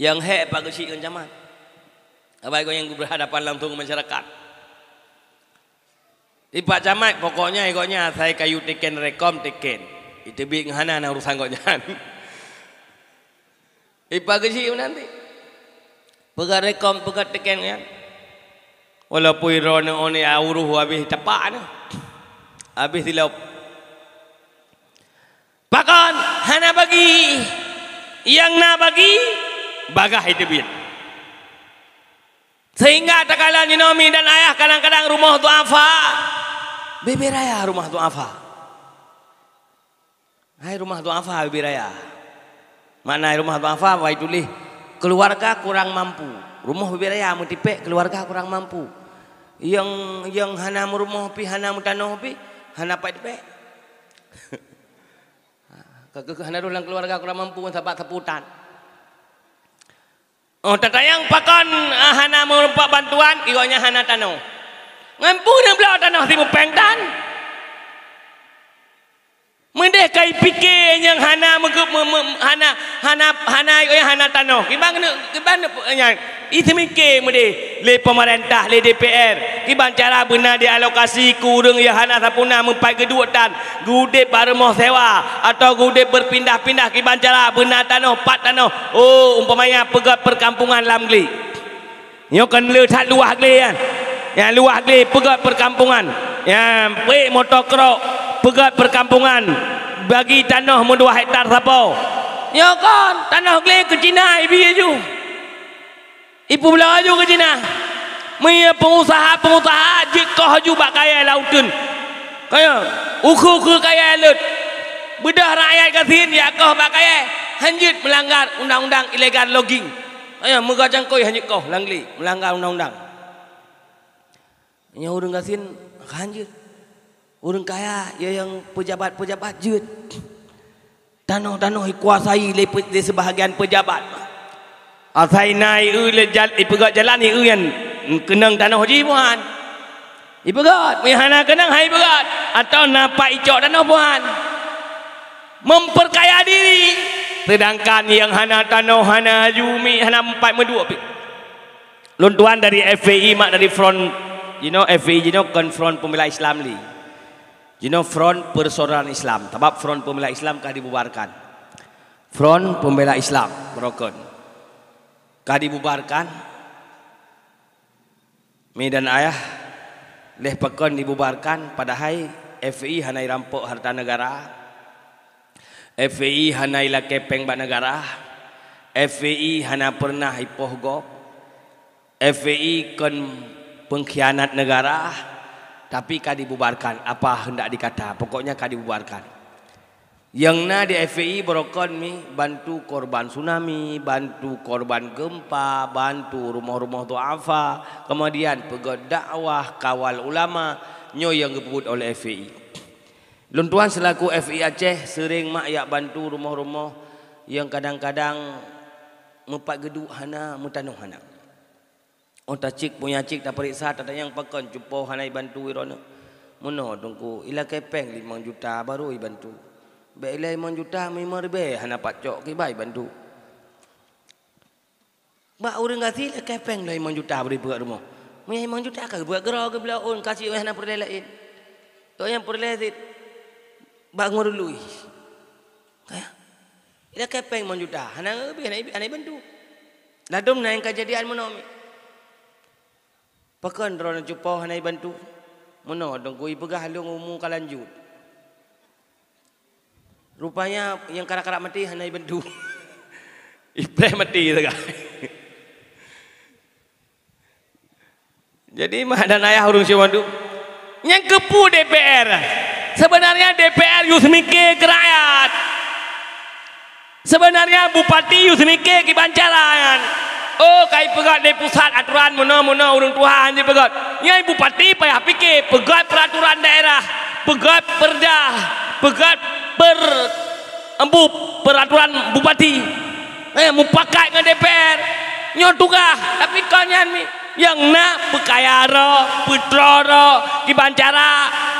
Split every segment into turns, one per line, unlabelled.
yang hek pak kecil dengan camat. Apa kau yang berhadapan langsung masyarakat? Di pak camat pokoknya ikutnya saya kayu tiken rekom tiken. Itu bi ngana nak urusan kau jangan. Di pak kecil nanti. Pegar rekom pegar tiken ya. Walaupun ironi ini auruh habis cepat, ni. Habis dilop. Pakon hana bagi yang nak bagi bagah itu bin. Sehingga tak kala nyinomi dan ayah kadang-kadang rumah tu apa? Bibiraya rumah tu apa? Hai rumah tu apa bibiraya? Mana rumah tu apa? Wai tulis keluarga kurang mampu. Rumah bibiraya amu tipe keluarga kurang mampu. Yang yang hana rumah pi hana mu tanah pi hana pai tipe. Ha, Kekeh hana rumah keluarga kurang mampu sebab teputan. Oh, yang pakon ah, hana merupak bantuan, ikutnya hana tanoh Ngampu yang pula tanoh si mupeng tanau. Mendeh kai pikir yang hana mengku hana hana hana yang eh, hana tanah. Kibang kena kibang yang eh, itu mikir mende le pemerintah le DPR. Kibang cara benar dia alokasi kurung yang hana sapuna mempai kedua tan gude baru mau sewa atau gude berpindah-pindah kibang cara benar tanah pat tanah. Oh umpamanya pegat perkampungan lamgli. Yo kan le tak luah gli kan? yang luah gli pegat perkampungan. Yang pe motor krok pegat perkampungan bagi tanah mun 2 hektar siapa? Ya kan, tanah gle ke Cina ibu itu. Ya ibu bela aju ke Cina. Mai pengusaha-pengusaha jik kah ju bak kaya lautun. Kaya uku-uku kaya lut. Bedah rakyat kasin ya kah bak kaya. Hanjit melanggar undang-undang illegal logging. Kaya muka jangkoi hanjit kah langli melanggar undang-undang. Nyau dengan kasin hanjit. Orang kaya ya yang pejabat-pejabat jut. Tanah-tanah kuasai lepas di sebahagian pejabat. Asai nai u lejal ipegat jalan u yang kenang tanah haji buan. Ipegat mihana kenang hai ipegat atau napa icok tanah buan. Memperkaya diri. Sedangkan yang hana tanah hana jumi hana empat medua. Lontuan dari FAI mak dari front you know FAI you know confront kan pembela Islam ni. Jino Front Persaudaraan Islam. Sebab Front Pembela Islam kah dibubarkan. Front Pembela Islam broken. Kah dibubarkan. dan Ayah leh pekon dibubarkan padahal FAI hanai rampok harta negara. FAI hanai la kepeng ba negara. FAI hana pernah ipoh go. FAI kon pengkhianat negara. Tapi kan dibubarkan Apa hendak dikata Pokoknya kan dibubarkan Yang na di FVI berokon mi Bantu korban tsunami Bantu korban gempa Bantu rumah-rumah tu apa. Kemudian pegawai dakwah Kawal ulama Nyo yang dibuat oleh FVI. Luntuan selaku FVI Aceh Sering mak yak bantu rumah-rumah Yang kadang-kadang mepak geduk hana Mutanuh hana Oh tak cik punya cik tak periksa tak tanya yang pakan jumpa hanai bantu irona. Mana tunggu ila kepeng lima juta baru i bantu. Baik lima 5 juta mimo ribe hana pacok ki bai bantu. Mak urang ngasih ila kepeng lima lah juta beri buat rumah. Mui 5 juta ke buat gerak ke bila on kasih we hana perlele in. Tu yang perlele sit. Ba ngurului. Kaya. Ila kepeng lima juta hanya lebih, hanya bantu. Ladum naik kejadian menomik. Pekan dia nak jumpa hanai bantu. Mana dong gui pegah lung umu kalanjut. Rupanya yang kara-kara mati hanai bantu. Ibrahim mati tu kan. Jadi mah dan ayah urung si bantu. Yang kepu DPR. Sebenarnya DPR Yusmike ke rakyat. Sebenarnya Bupati Yusmike ke bancaran. Sebenarnya Bupati Yusmike ke bancaran. Oh, kai pegat di pusat aturan mana-mana urung Tuhan di pegat. Ngai bupati payah pikir pegat peraturan daerah, pegat perda, pegat per empu peraturan bupati. Eh, mupakai dengan DPR. Nyo tapi kau nyan mi yang nak berkaya berkayara, berdara, di bancara,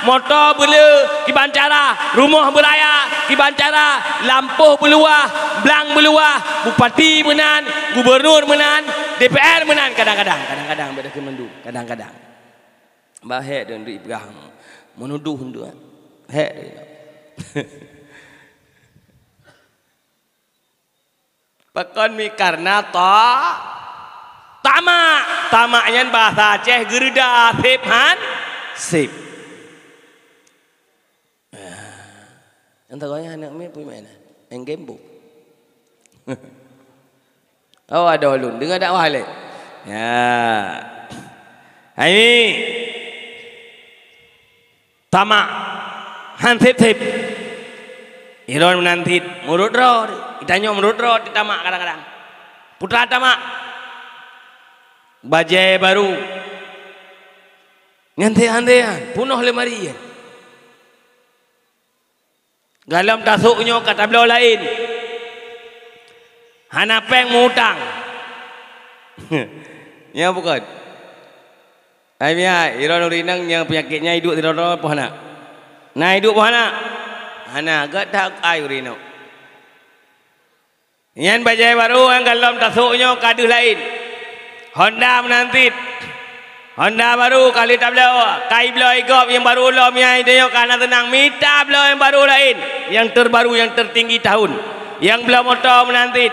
motor bela, di bancara, rumah beraya, di bancara, lampu beluah, belang beluah, bupati menan, gubernur menan, DPR menan kadang-kadang, kadang-kadang beda kemendu, kadang-kadang. Bahaya dan duit pegang, menuduh tu kan. Pakon mi karena tamak tamaknya bahasa Aceh gerda sip han sip ah. entah kau yang anak mana punya, mana lah. yang gembu oh ada ulun dengar tak wahai ya hai mi tamak han sip sip Iron menanti, murut rod, ditanya murut rod, ditamak kadang-kadang. Putra tamak, bajai baru ngante andean punoh le mari galam tasuknyo ka tablo lain hana peng mutang ya bukan ai mia iron urinang yang penyakitnya hidup di dorong apa nak na hidup apa nak hana gak tak ai urinau yang bajai baru yang galam tasuknyo kadu lain Honda menanti. Honda baru kali tak beliau. Kai beliau ikut yang baru lom yang itu yang kena tenang. Mita beliau yang baru lain. Yang terbaru yang tertinggi tahun. Yang beliau motor menanti.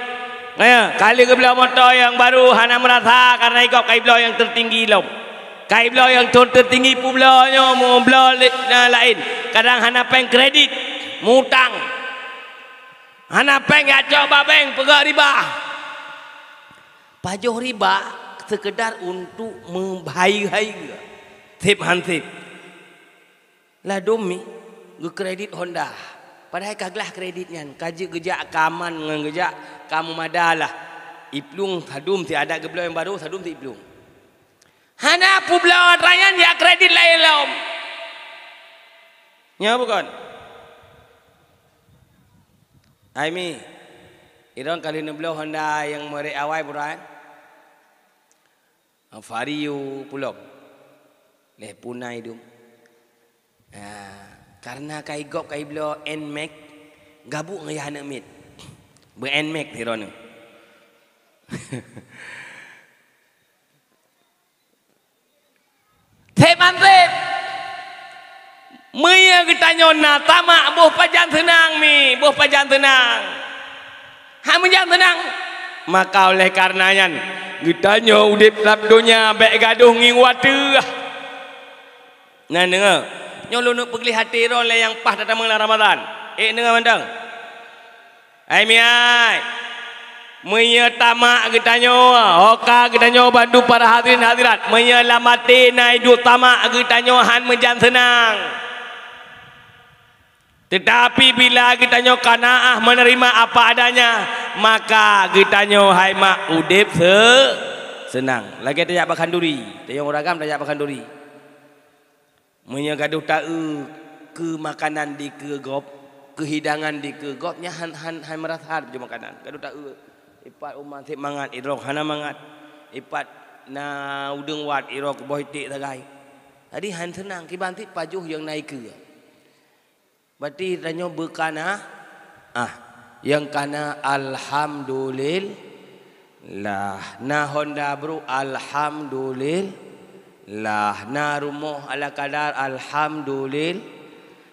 Ya, kali ke beliau motor yang baru hana merasa karena ikut kai beliau yang tertinggi lom. Kai beliau yang ter tertinggi pun beliau nyom beliau lain. Kadang hana peng kredit, mutang. Hana peng ya coba peng pegawai riba. Pajoh riba, sekedar untuk membayai tip hantip. Lah domi ke kredit Honda. Padahal kaglah kreditnya. Kaji gejak kaman dengan kerja kamu madalah. Iplung sadum ti ada gebelah yang baru sadum ti iplung. Hana orang rayan yang kredit lain lom. Lah, ya bukan. Aimi. Iron kali ni beli Honda yang mereka awal berapa? Fariu pulau. Leh punai dum. Ha, ah, karena kai gop kai blo en mek gabu ngai hanak mit. Be en mek di rona. Teh mantep. Mui yang kita nyona tamak boh pajan tenang mi, boh pajan tenang. Ha menjang tenang. Maka oleh karenanya Getanya udip lap dunia baik gaduh ngin watu Nah dengar Nyo lu pergi hati rol yang pah datang mengenai Ramadan Eh dengar mandang Hai miai Menya tamak getanya Oka nyawa bantu para hadirin hadirat Menya lamati naidu tamak nyawa Han menjan senang tetapi bila kita nyok menerima apa adanya, maka kita nyok mak udip se senang. Lagi tanya apa kanduri, tanya orang ragam tanya apa kanduri. Menya tahu eh, ke makanan di ke gop, kehidangan di ke gopnya han han hai merasar jom makanan. Gaduh tahu eh, ipat umat si mangat irok hana mangat ipat na udeng wat irok boh tik tagai. Tadi han senang kibanti pajuh yang naik ke. Berarti tanya berkana ah yang kana alhamdulillah. na honda bro alhamdulillah. na rumah ala kadar alhamdulillah.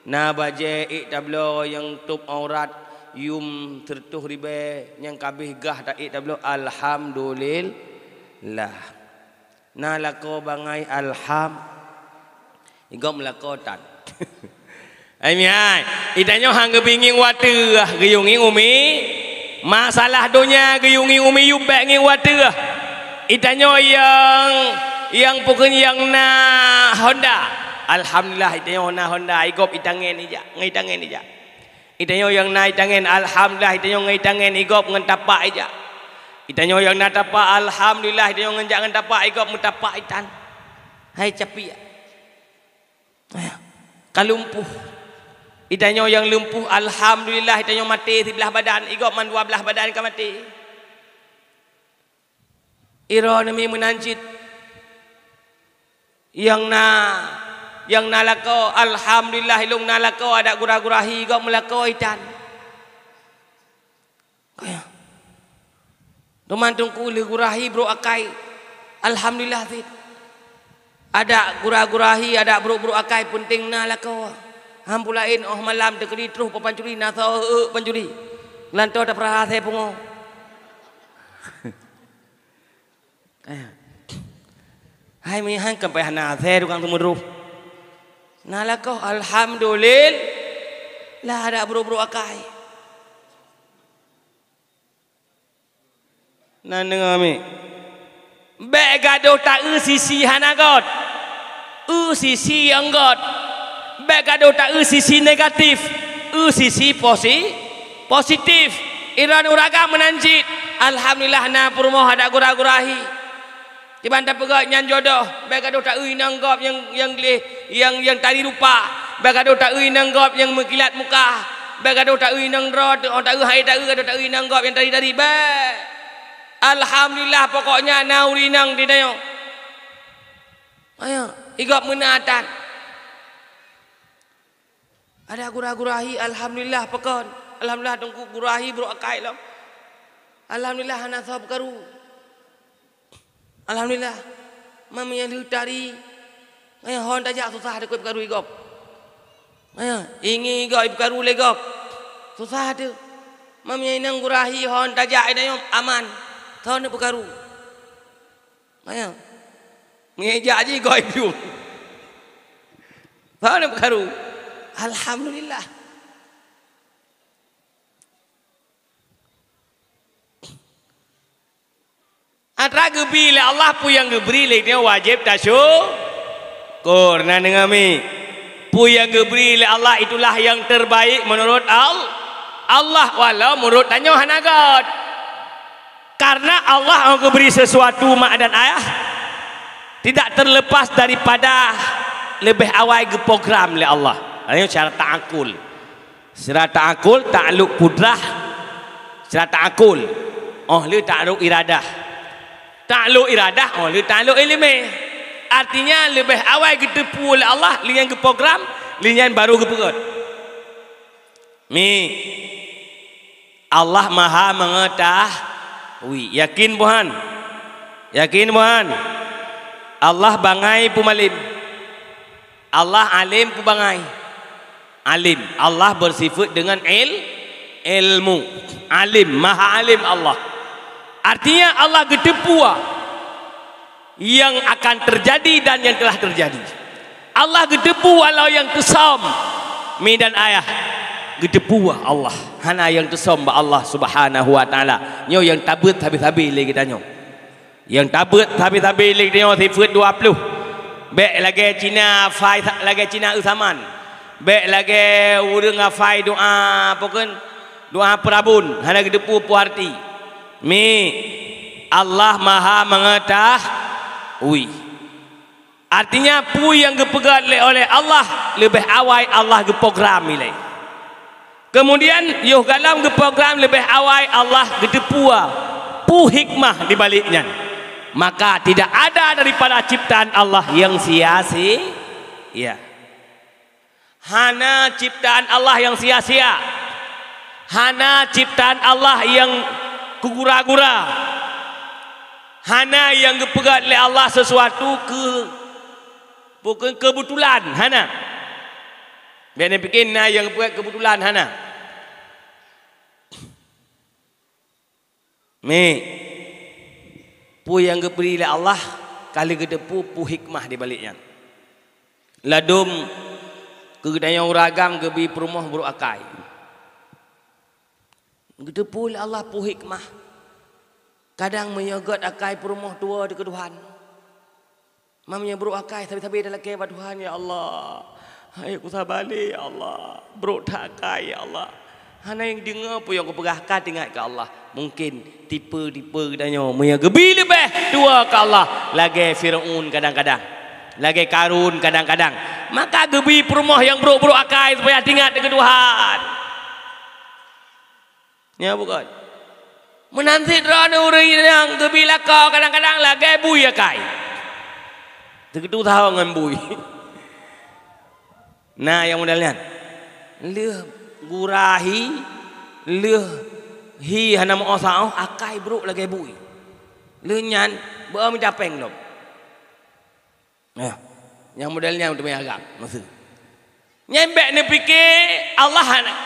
na baje ik tablo yang tup aurat yum tertuh ribe yang kabih gah tak ik tablo alhamdulillah. na lako bangai alham. igom melako tan. Amin hai. Itanyo hang ke pingin wate ah ha. geyungi umi. Masalah dunia geyungi umi yubek ngi wate ah. Ha. Itanyo yang yang pokok yang na Honda. Alhamdulillah itanyo na Honda igop itangen ija. Ngitangen ija. Itanyo yang na itangen alhamdulillah itanyo ngitangen igop ngentapak ija. Itanyo yang na tapak alhamdulillah itanyo ngenjak ngentapak igop mutapak itan. Hai capi ya. Kalumpuh. Itanya yang lumpuh alhamdulillah itanya mati di belah badan igo man dua belah badan ka mati. Iro nami menancit. Yang na yang nalako alhamdulillah ilung nalako ada gurah gurahi igo melako itan. Kaya. Tumantung ku gurahi bro akai. Alhamdulillah sih. Ada gurah gurahi ada bro-bro akai penting nalako. Alhamdulillah. Hampulain oh malam dekri truh papan curi na tho uh, pancuri. Lanto ada peraha saya pungo. Hai mi hang kampai hana saya dukang tu muruf. Nala kau alhamdulillah lah ada buru-buru akai. Nan dengar mi. Bek gaduh tak u sisi hana god. U sisi yang Baik kata tak ada eh, sisi negatif. Ada eh, sisi posi, positif. Iran uraga menanjit. Alhamdulillah na purmoh ada gurah-gurahi. Tiba tak pegawai nyan jodoh. Baik kata tak ada eh, nanggap yang yang, yang, yang, yang tadi rupa. Baik kata tak ada nanggap yang mengkilat muka. Baik kata tak ada nang rot. Oh, tak ada hai tak ada tak ada nanggap yang tadi-tadi. Baik. Alhamdulillah pokoknya naurinang urinang di dayo. Ayo, igap menatan. Ada gurah-gurahi alhamdulillah pekon. Alhamdulillah dengku gurahi bro akai lam. Alhamdulillah ana sab karu. Alhamdulillah. Mam yang lu tari. Ngai hon daja susah de kuip karu igop. Ngai ingi igop ibu karu legop. Lah susah de. Mam yang nang gurahi hon daja ida yom aman. Thon ibu karu. Ngai. Ngai jaji goib yu. Thon ibu karu. Alhamdulillah. Antara gebi Allah pun yang gebri le dia wajib tasyukur. Nah dengar mi. Pu yang gebri le Allah itulah yang terbaik menurut Al Allah walau menurut tanya hanagat. Karena Allah yang gebri sesuatu mak dan ayah tidak terlepas daripada lebih awal ke program le Allah. Ini secara ta'akul Secara ta'akul Ta'luk kudrah Secara ta'akul oh, Ahli ta'luk iradah Ta'luk iradah oh, Ahli ta'luk ilmi Artinya lebih awal kita oleh Allah Lian ke program Lian baru ke perut Mi Allah maha mengetah. mengetahui Yakin Tuhan Yakin Tuhan Allah bangai pemalim Allah alim bangai alim Allah bersifat dengan il ilmu alim maha alim Allah artinya Allah getepua yang akan terjadi dan yang telah terjadi Allah getepu walau yang kesam mi dan ayah getepu Allah hana yang kesam ba Allah subhanahu wa taala nyo yang tabut habis-habis lagi tanyo yang tabut habis-habis lagi tanyo sifat 20 Bek lagi Cina, Fai lagi Cina Usaman. Baik lagi Udah ngafai doa Apa kan Doa perabun Hanya gedepu puarti Mi Allah maha mengetah Ui Artinya pu yang gepegat oleh Allah Lebih awal Allah geprogram ilai Kemudian Yuh galam geprogram lebih awal Allah gedepua Pu hikmah dibaliknya Maka tidak ada daripada ciptaan Allah yang sia-sia. Ya. Yeah. Hana ciptaan Allah yang sia-sia. Hana ciptaan Allah yang kugura-gura. Hana yang dipegat oleh Allah sesuatu ke bukan kebetulan Hana. biar dia fikir na yang dipegat kebetulan Hana. Mi. Pu yang diberi oleh Allah kali kedepu pu hikmah di baliknya. Ladum ke kedai yang ragam ke bi perumah buruk akai gitu pula Allah pu hikmah kadang menyogot akai perumah tua di keduhan mamnya buruk akai tapi-tapi dalam ke baduhan ya Allah Hai ku sabali ya Allah buruk tak ya Allah Hana yang dengar pun yang kuperahkan tengok ke Allah. Mungkin tipe-tipe danyo. yang gebi lebih dua ke Allah. Lagi Fir'un kadang-kadang lagi karun kadang-kadang maka gebi perumah yang buruk-buruk akai supaya ingat dengan Tuhan ya bukan menanti drone orang yang gebi lakau kadang-kadang lagi bui akai dengan tahu dengan bui nah yang mudah lihat kan? leh gurahi leh hi hanam osa akai buruk lagi bui leh nyan berapa minta peng Ya, Yang modelnya untuk main haram masa. Nyembek ni fikir Allah nak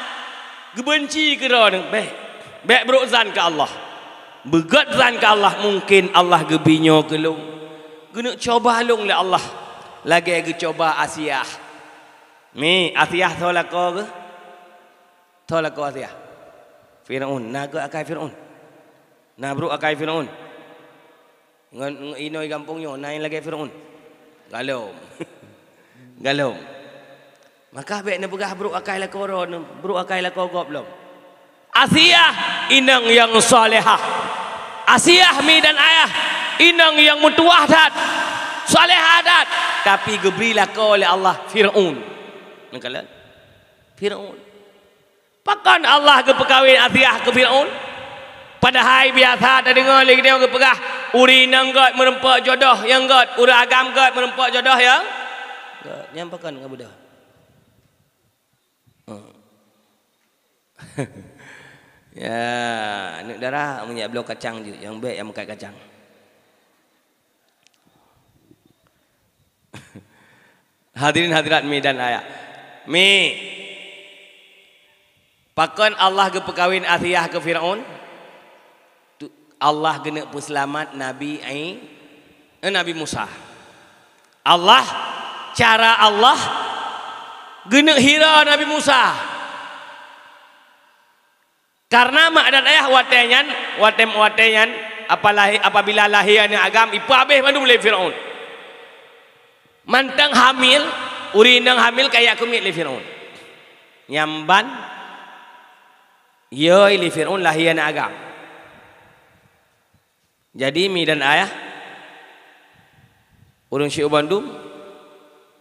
gebenci ke dia orang baik. Baik beruk ke Allah. Begat ke Allah mungkin Allah gebinyo ke lu. Kena cuba lung le Allah. Lagi ge cuba Asiah. Mi Asiah tolako ke? Tolako Asiah. Firaun nago akai Firaun. Nabruk akai Firaun. Ngan inoi kampungnya naik lagi Firaun. Galum. Galum. Maka abek ne bergah bruk akai lah koro ne bruk akai lah kogo belum. Asiah inang yang solehah. Asiyah, mi dan ayah inang yang mutuah dat. Solehah dat. Tapi gebrilah kau oleh Allah Fir'un. Nengkala? Fir'un. Pakan Allah ke pekawin Asiah ke Fir'un? Padahal biasa tak dengar lagi dia orang perah. Urinang kot merempak jodoh yang kot. Ura agam kot merempak jodoh yang. Kot. Nyampakan dengan budak. Hmm. ya, anak darah punya belok kacang je. Yang baik yang makan kacang. Hadirin hadirat mi dan ayah. Mi. Pakon Allah ke perkawin Asiyah ke Fir'aun. Allah kena pun selamat Nabi ai eh, Nabi Musa. Allah cara Allah kena hira Nabi Musa. Karena mak dan ayah watenyan, watem watenyan apalah apabila lahirnya agam ipa habis mandu boleh Firaun. Mantang hamil, urinang hamil kayak aku mik Firaun. Nyamban Yoi li Firaun lahirnya agam. Jadi mi dan ayah urang Syekh Ubandu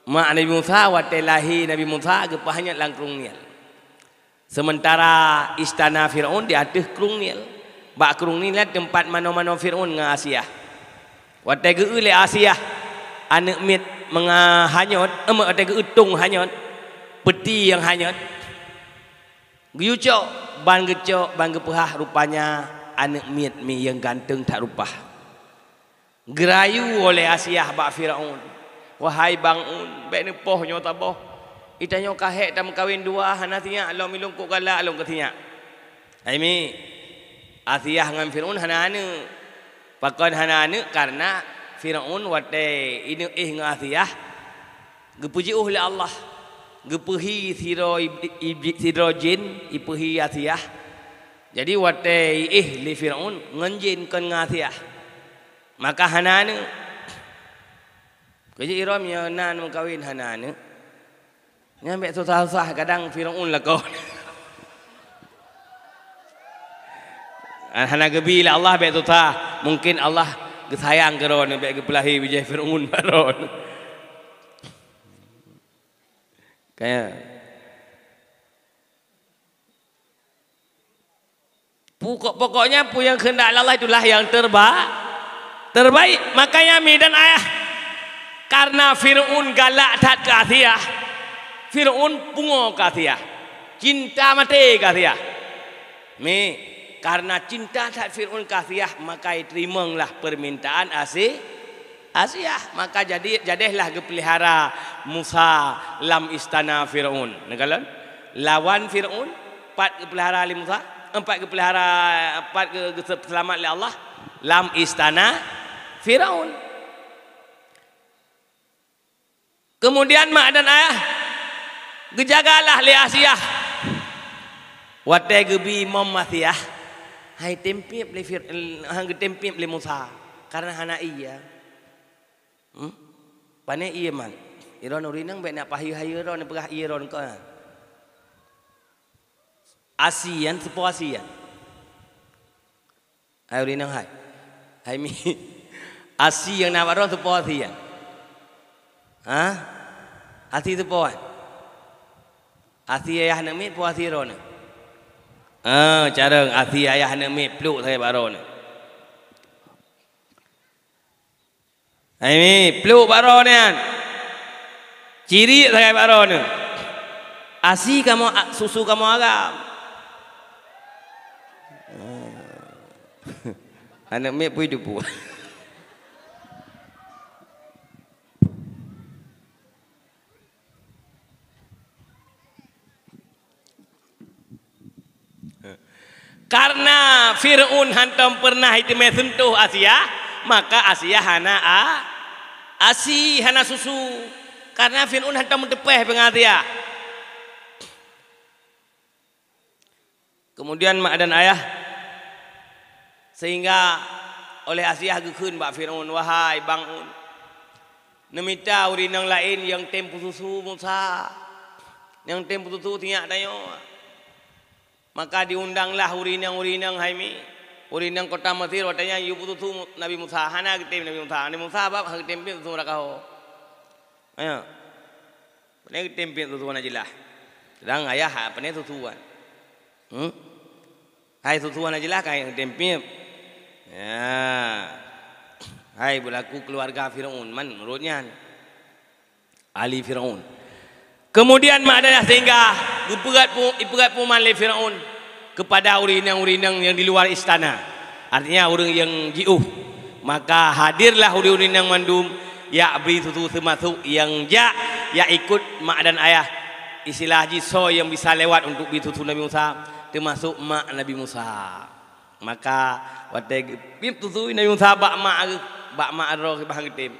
ma Nabi Musa wa telahi Nabi Musa ke pahanya langkrung Sementara istana Firaun di atas krung Bak Ba krung lah tempat mano-mano Firaun ngah Asia. Wa tege ule Asia anak mit menga hanyot ema eh, tege utung hanyut, peti yang hanyut. Gyucok ban gecok ban gepah rupanya anak miet mi yang ganteng tak rupa, Gerayu oleh Asiah bak Firaun. Wahai bangun, baik ni poh nyota boh. Ita nyo kahek tam kawin dua hanatinya alam ilung kok alam ketinya. Aimi Asiah ngan Firaun hana ane. Pakon hana ane karena Firaun wate ini eh ngan Asiah. Gepuji uhli Allah. Gepuhi siro iblis siro jin, ipuhi Asiah. Jadi wate ih li Firaun ngenjin kan ngathiah. Maka hanane Kerja Iram yang nan mengkawin hanane. Nyampe tu sah kadang Firaun lah kau. Anak gebi lah Allah baik tu tak mungkin Allah sayang kerana baik kepelahi bijak firman baron. Kaya Pokok, pokoknya pun yang hendak Allah itulah yang terbaik. Terbaik. Makanya Mi dan Ayah. Karena Fir'un galak tak kasihah. Fir'un punggu kasihah. Cinta mati kasihah. Mi. Karena cinta tak Fir'un kasihah. Maka terima lah permintaan Asy, Asyah. maka jadi jadilah kepelihara Musa dalam istana Firaun. Negalan lawan Firaun pat kepelihara Ali Musa empat kepelihara, empat keselamatan oleh Allah lam istana Firaun. Kemudian mak dan ayah gejagalah li asiah. Watai gebi mom masiah. Hai tempip li fir eh, han getempip li Musa karena hana iya. Hmm? Pane iya mak, Iron urinang baik nak pahiu hayu iron pegah iron kau. Ha? ASEAN sepo ASEAN. Ai ulin nang hai. Ai mi. ASEAN nang baro sepo ASEAN. Ha? Ati sepo ai. Kan? Ati ayah nang ha, mi po ASEAN Ah, carang ati ayah nang mi pluk sai baro ne. Ai mi pluk baro ne kan? Ciri saya baro ne. Asi kamu susu kamu agam. Anak mek pun hidup buah. Karena Fir'un hantam pernah itu sentuh Asia, maka Asia hana a, asi hana susu. Karena Fir'un hantam mendepeh pengatia. Kemudian mak dan ayah sehingga oleh asiah gekeun ba firaun wahai bangun nemita urinang lain yang tempu susu Musa yang tempu susu tiak tayo maka diundanglah urinang-urinang haimi urinang kota Mesir watanya yupu susu Nabi Musa hana gitu Nabi Musa Nabi Musa bab hak tempu susu rakaho ayo pene tempu susu na jilah dan ayah ha, pene susuan hmm hai susuan na jilah kai tempu Ya, Hai berlaku keluarga Fir'aun. Man menurutnya? Ali Fir'aun. Kemudian mak dah singgah. Ipegat pun, ipegat pun man Fir'aun. Kepada urinang-urinang yang di luar istana. Artinya orang yang jiuh. Maka hadirlah urinang-urinang mandum. Ya abri tutu semasu yang ja. Ya ikut mak dan ayah. Istilah so yang bisa lewat untuk bitutu Nabi Musa. Termasuk mak Nabi Musa. Maka... Wate pip tu tu ina yung sabak ma ag bak ma aro ki bang tim.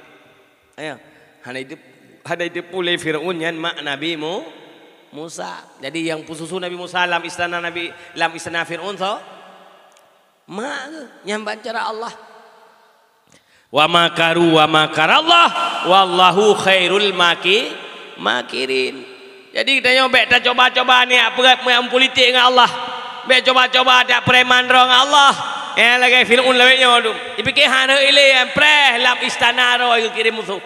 Ayo, hanai tu hanai tu pulai Firaun yan ma Nabi mu Musa. Jadi yang pususu Nabi Musa lam istana Nabi lam istana Firaun so ma yang bancara Allah. Wa makaru wa makar Allah wallahu khairul maki makirin. Jadi kita nyobek dah coba-coba ni apa yang politik dengan Allah. Bek coba-coba ada preman dengan Allah. Eh, ha, yang lagi filun lewatnya waktu. Tapi kehana ini yang preh lap istana roh yang kirim musuh.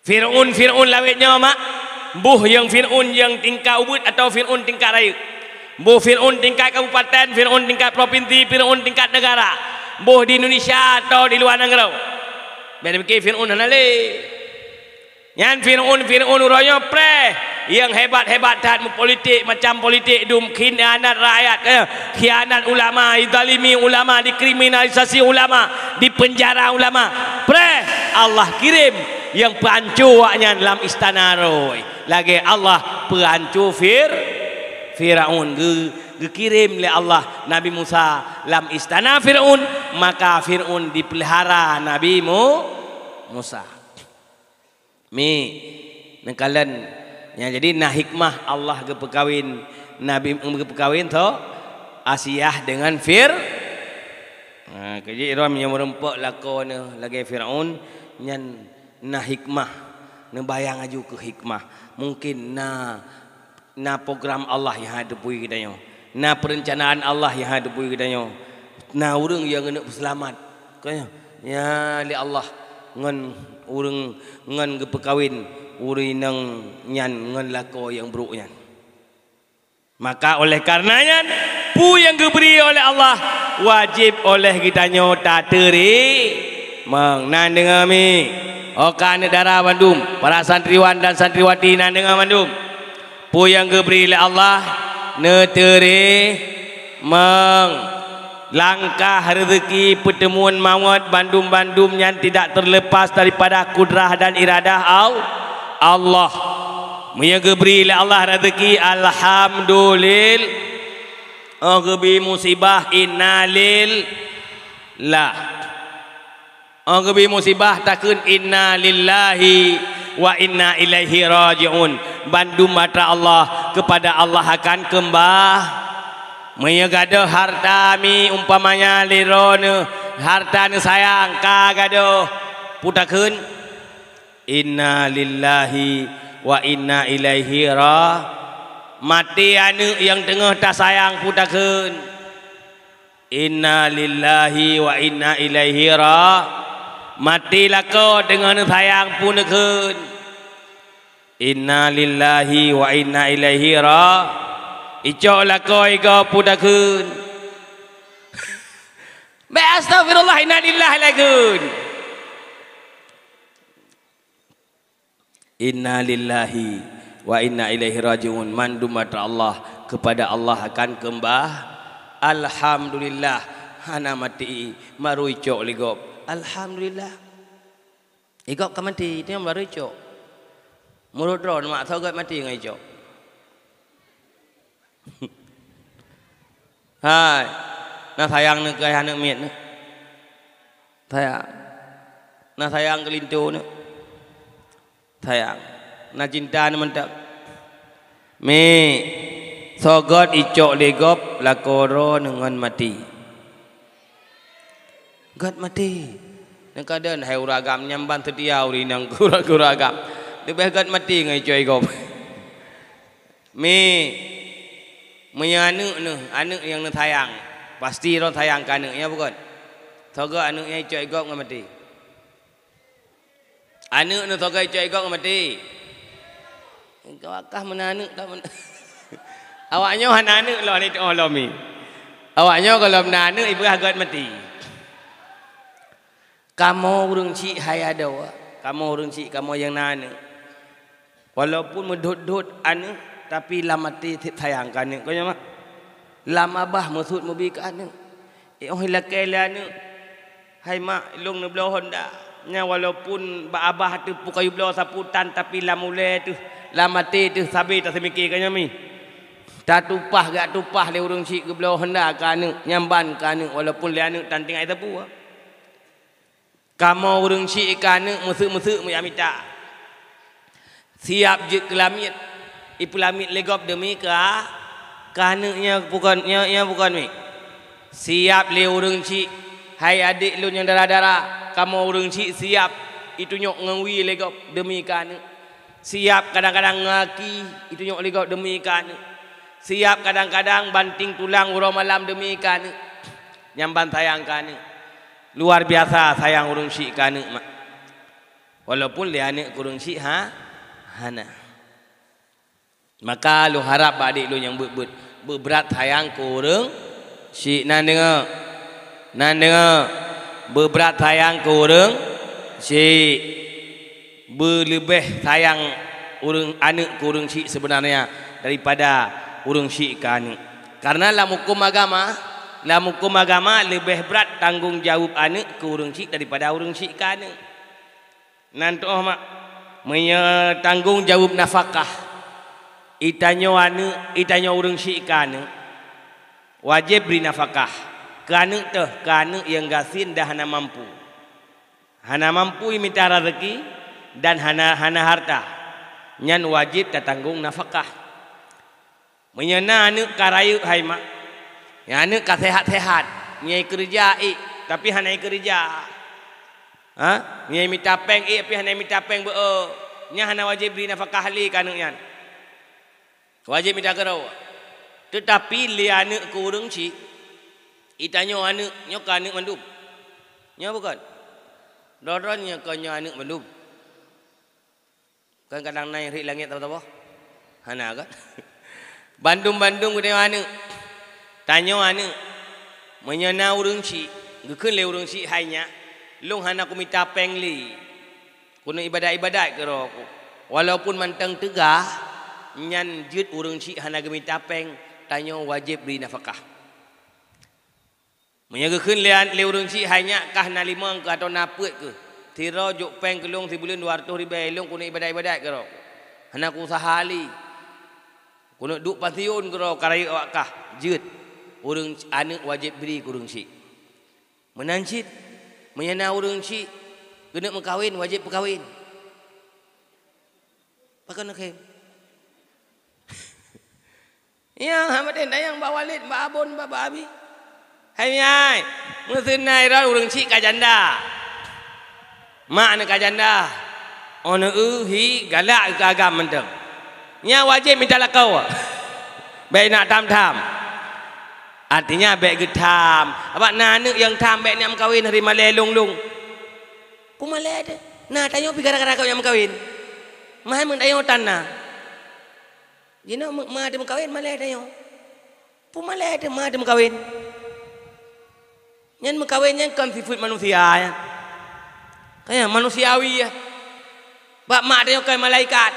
Firun Firun lewatnya mak. Buh yang un yang tingkat ubud atau un tingkat raya. Buh un tingkat kabupaten, un tingkat provinsi, un tingkat negara. Buh di Indonesia atau di luar negara. benar un Firun hanalik. Yang Fir'un, Fir'un raya preh. Yang hebat-hebat tahan politik. Macam politik dum kianat rakyat. Eh, khianat ulama. Idalimi ulama. Dikriminalisasi ulama. Dipenjara ulama. Preh. Allah kirim. Yang pancuaknya dalam istana roy Lagi Allah pancu Fir. Fir'un. kirim oleh Allah Nabi Musa. Dalam istana Fir'un. Maka Fir'un dipelihara Nabi mu Musa. Mi nengkalan. Ya, jadi nah hikmah Allah kepekawin Nabi kepekawin tu Asiyah dengan Fir. Nah, ha, kerja Iram yang merempok lakon lagi Fir'aun yang nah hikmah nembayang aju ke hikmah mungkin na na program Allah yang ada bui kitanya na perencanaan Allah yang ada bui kitanya na urang yang kena selamat kanya ya li Allah ngan urang ngan gepekawin urinang nyan ngan lako yang buruk nyan maka oleh karenanya pu yang diberi oleh Allah wajib oleh kita nyo teri mang nan dengar mi okan dara bandung para santriwan dan santriwati nan dengar bandung pu yang diberi oleh Allah neteri mang langkah rezeki pertemuan maut bandum-bandum yang tidak terlepas daripada kudrah dan iradah Allah menyegeri oleh Allah rezeki Alhamdulillah agbi musibah innalil lah agbi musibah takun innalillahi wa inna ilaihi raji'un bandum mata Allah kepada Allah akan kembali mereka harta kami umpamanya lirone harta ni sayang ka gado putakun inna lillahi wa inna ilaihi ra mati anu yang tengah tak sayang putakun inna lillahi wa inna ilaihi ra mati lako dengan sayang punakun inna lillahi wa inna ilaihi ra Ijolah koi go puda kun. Ba astagfirullah inna lillahi la kun. Inna lillahi wa inna ilaihi rajiun. Mandu mata Allah kepada Allah akan kembah. Alhamdulillah. Hana mati maru icok ligop. Alhamdulillah. Igop kamati dia maru icok. Murudron mak tau mati dengan icok. hai na sayang na kaya na miet na sayang na sayang kelincu na sayang na cinta na mentak me sogot icok legop lakoro dengan mati God mati nang kadan hai uragam nyamban tetiau ri nang kura-kuragam tu beh God mati ngai cuy gop me มื่อเนื้อเนื้ออันยังเนื้อทายังพัสตีเราทายังการเนื้อเนี่ยพวกก่อนทอกอันเนง้อใจก็งมัดดีอันเนื้อเนื้อทอกใจก็งมัดดีก็ว่าก้ามันอานเนื้ตามันอาวัยวะนานเนื้อเราในตัวเรามีอาวัยวะก็ลรานานเนื้ออีกเพื่อเกิดมัดดีกามโอรุงชีหายาเดวะกามโอรุงชีกามโอยังนานเนื้อ walaupun mendut-dut anu tapi lama ti sayang kan kau nyama ah. lama bah musut mobil kan ni eh oh hilak kelia ni hai mak long ne belo honda nya walaupun ba abah tu pukai belo saputan tapi lamule tu lama ti tu sabi tak semiki kan nyami Tak tupah gak tupah le urung si ke belo honda kan nyamban kan walaupun le anak tanting ai tepu ah. kamu urung si kan musuk-musuk mu yamita siap je kelamit ipulamit legop demi ah? ka kanaknya bukan nya nya bukan mi siap le urang ci hai adik lu yang dara-dara kamu urang ci siap itu nyok ngawi legop demi kanak siap kadang-kadang ngaki itu nyok legop demi kanak siap kadang-kadang banting tulang urang malam demi kanak nyamban sayang kanak luar biasa sayang urang ci kanak walaupun le anak urang ci ha hana Maka lu harap adik lu yang ber ber berberat sayang kurang. Si nan dengar. Nan dengar. Berberat sayang kurang. Si berlebih sayang urung anak kurung si sebenarnya daripada urung si ke anak. Karena dalam hukum agama, dalam hukum agama lebih berat tanggungjawab anak ke urung si daripada urung si ke anak. Nanti oh mak, menye tanggungjawab nafkah itanya wana itanya urung syikana wajib beri nafkah kerana teh kerana yang gasin dah hana mampu hana mampu minta rezeki dan hana hana harta nyan wajib tanggung nafkah menyana anu karayu hai mak yang anu ka sehat sehat nyai kerja ik, tapi hanai kerja nyai ha? minta peng i tapi hanai minta peng be hana wajib beri nafkah li kanu nyan Wajib minta kerana awak. Tetapi li anak ke orang si. Itanya anak. Nyokah anak mandum. Ya bukan? Dorang yang kau nyokah anak mandum. Kan kadang naik rik langit tak apa-apa. Hana kan? Bandung-bandung kau tengok anak. Tanya anak. Menyana orang si. Gekun le orang si hanya. Long hana aku minta pengli. Kuna ibadat-ibadat kira aku. Walaupun mantang tegah nyan jut urung si hanagami tapeng tanya wajib beri nafkah. Menyegakkan lian le urung si hanya kah nalima ke atau napet ke? Tiro jok peng kelong si bulan dua ratus ribu elong kuno ibadat ibadat kerok. Hanak usahali. Kuno duk pasion kerok karai awak kah jut urung anak wajib beri urung si. Menancit menyana urung si kena mengkawin wajib perkawin. Pakai ke? Okay. Yang Kajanda. Kajanda. Galak agam ยังหามาเด่นได้ยังบาวาเลตบาบนบาบาบีให้ยายเมื่อซื้อนายเราอุรังชิกาจันดามาในกาจันดาอันอื้อฮีกาละกากามันเดิมเนี่ยวาเจมิตาละเก้าเบยนาทำทำ artinya baik ke tam apa nanuk yang tam baik ni am hari malay lung lung ku male ada nah tanyo pi gara kau yang kawin mai mun tanyo tanah dia nak mak ada berkahwin malah ada yang. Pun malah ada mak ada berkahwin. Yang berkahwin yang kan sifat manusia ya. Kaya manusiawi ya. Bak mak dia yang kan malaikat.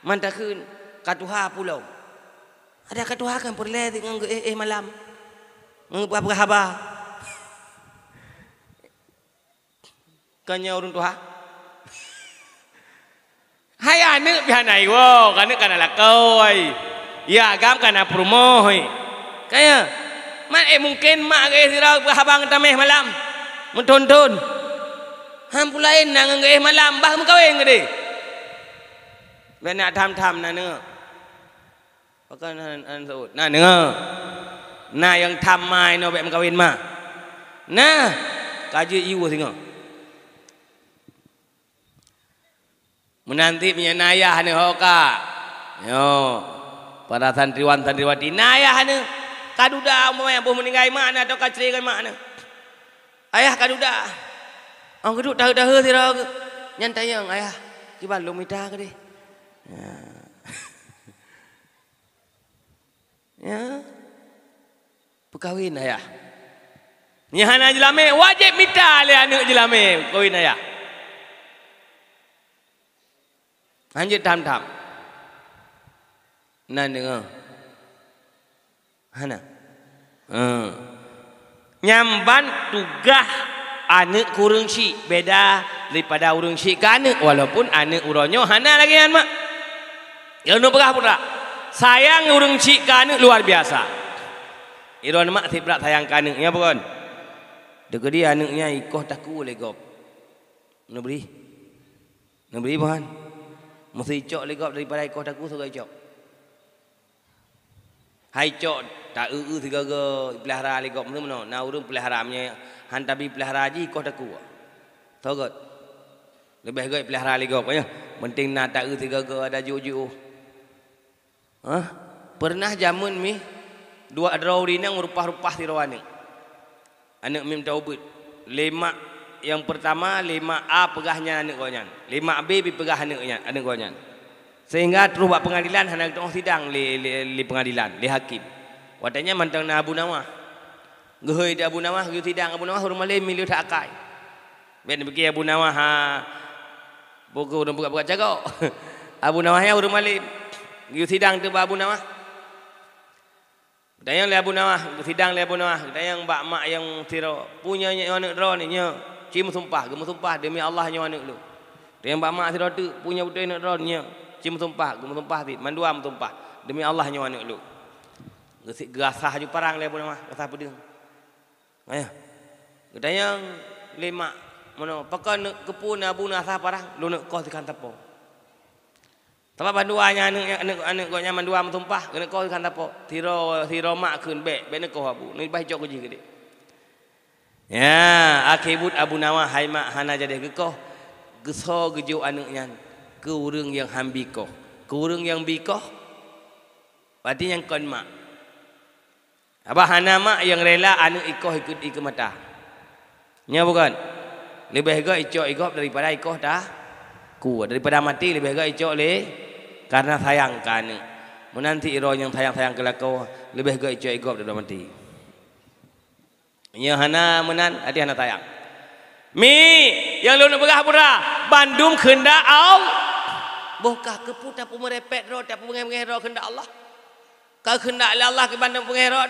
Mantakun katuha pulau. Ada katuha kan perlu dengan eh, eh malam. Mengubah berhaba. Kanya orang tuha. Kanya orang tuha. ให้อานึกพันไหนวะกันนึกกันอะไรก็อยอยากำกันนะพรุ่งโอ้ยก็ยังมันเอ็มุ่งเกณฑ์มาเกศเราไปหาบังตำเมมาลำมันทนทนห้ามพูดอะไรนั่งเงยมาลำบ้ามังก็เองก็ดิเวลาทำทำนะเนื้อเพราะกันอันสูตรนะเนื้อนายยังทำไม่เนาะแบบมึงก็เองมาน้ากาจีอิวสิงห์ menanti punya nayah ni hoka. Yo, para santriwan santriwati nayah ni kaduda umum yang boleh meninggal mana atau kacerikan mana. Ayah kaduda, ang kedua dah dah si rog nyantai yang ayah kita belum ida kiri. Ya, perkahwin ayah. Nihana jelame wajib mita le anak jelame perkahwin ayah. Hanya ha. tugas anak ันจะทำทำนั่นเองฮะน่ะเออยามบันตุกะอันึกุรุงชีเบดา daripada urung si kane walaupun anak uronyo hana lagi kan mak ilmu pun tak. sayang urung si kane luar biasa iron mak tiap tak sayang kane ya bukan dekat dia anaknya ikoh tak kuat lagi nubri nubri bukan Mesti cok lagi daripada ikut aku sorai cok. Hai cok tak ee ee tiga pelihara lagi mesti mana. Nah urung pelihara punya han tapi pelihara aji ikut daku. Sorai. Lebih gaya pelihara lagi kau. Ya. Penting nak tak ee tiga ada jujur. Ha? Pernah jamun mi dua adrau rinang rupah-rupah tirawani. Anak mim taubut Lemak yang pertama lima a pegahnya anak konyan. lima b bi pegah anak nyan anak konyan. Sehingga terus buat pengadilan hanya tengah sidang li, li, li pengadilan, li hakim. wadanya mantang na Abu Nawah. Gehoi di Abu Nawah, gehoi sidang Abu Nawah, hurma lim, milu tak akai. Biar pergi Abu Nawah, ha, buku hurma buka-buka jago. Abu Nawah ya hurma lim, gehoi sidang tu Abu Nawah. Tanya oleh Abu Nawah, sidang oleh Abu Nawah. Tanya yang bak mak yang tiro, punya yang anak drone ni, cimu sumpah, gemu sumpah demi Allah nyawa ni lu. Tembak mak si rotu punya putih nak ron nya. Cimu sumpah, gemu sumpah ti, mandua mu sumpah demi Allah nyawa ni lu. Gesik gasah ju parang lebo mah, gasah pedih. Ayah. Kita yang lima mana pakai nak kepu na bu na sah parang lu nak kos di kantor po. Tapi banduanya anak anak anak gonya mandua mu sumpah, gonya kau di kantor po. Tiro tiro mak kun be, be nak kos abu. Nih bahijok kuji kedek. Ya, akibut Abu Nawah haimak hana jadi kekoh, Geso geju anaknya ke urung yang hambikoh, Ke urung yang bikoh. Berarti yang kon mak. Apa hana mak yang rela anak ikoh ikut ikut mata. Ya bukan? Lebih gak icok ikoh daripada ikoh dah. Ku daripada mati lebih gak icok le. Karena sayang kan. Menanti iroh yang sayang-sayang kelakau. Lebih gak icok ikoh daripada mati. Yang hana menan adi hana tayang. Mi yang lu nak berah pura Bandung kenda au. Bukah ke pu tapu merepet ro tapu mengeh-mengeh ro kenda Allah. Ka kenda lah Allah ke Bandung pengeh ro.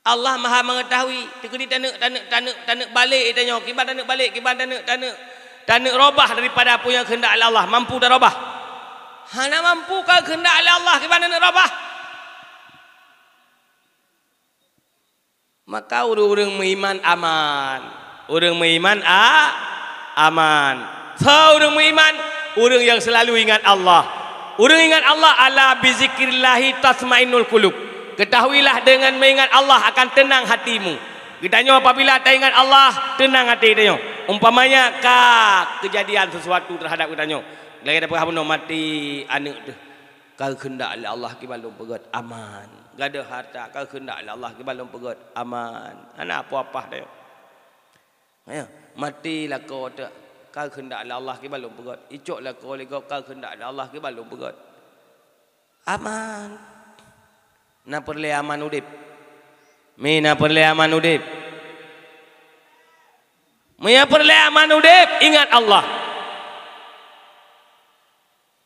Allah Maha mengetahui tekeri tanak tanak tanak tanak balik tanyo kibat tanak balik kibat tanak tanak tanak robah daripada apa yang kehendak lah Allah mampu dah robah. Hana mampu ka kehendak lah Allah kibat tanak robah. maka orang meiman aman orang meiman a aman so orang meiman orang yang selalu ingat Allah orang ingat Allah ala bizikrillahi tasmainul kulub. ketahuilah dengan mengingat Allah akan tenang hatimu Ketanya apabila tak ingat Allah, tenang hati ketanya. Umpamanya ka kejadian sesuatu terhadap kita ketanya. Lagi ada apa oh, mati anak tu. Kau kena Allah ke balum pegat aman gada harta kau kehendak Allah ke balung perut aman ana apa-apa dia ya mati lah kau tu kau kehendak Allah ke balung perut icok lah kau lego kau kehendak Allah ke balung perut aman nak perlu aman udip mi na perlu aman udip mi na perlu aman udip ingat Allah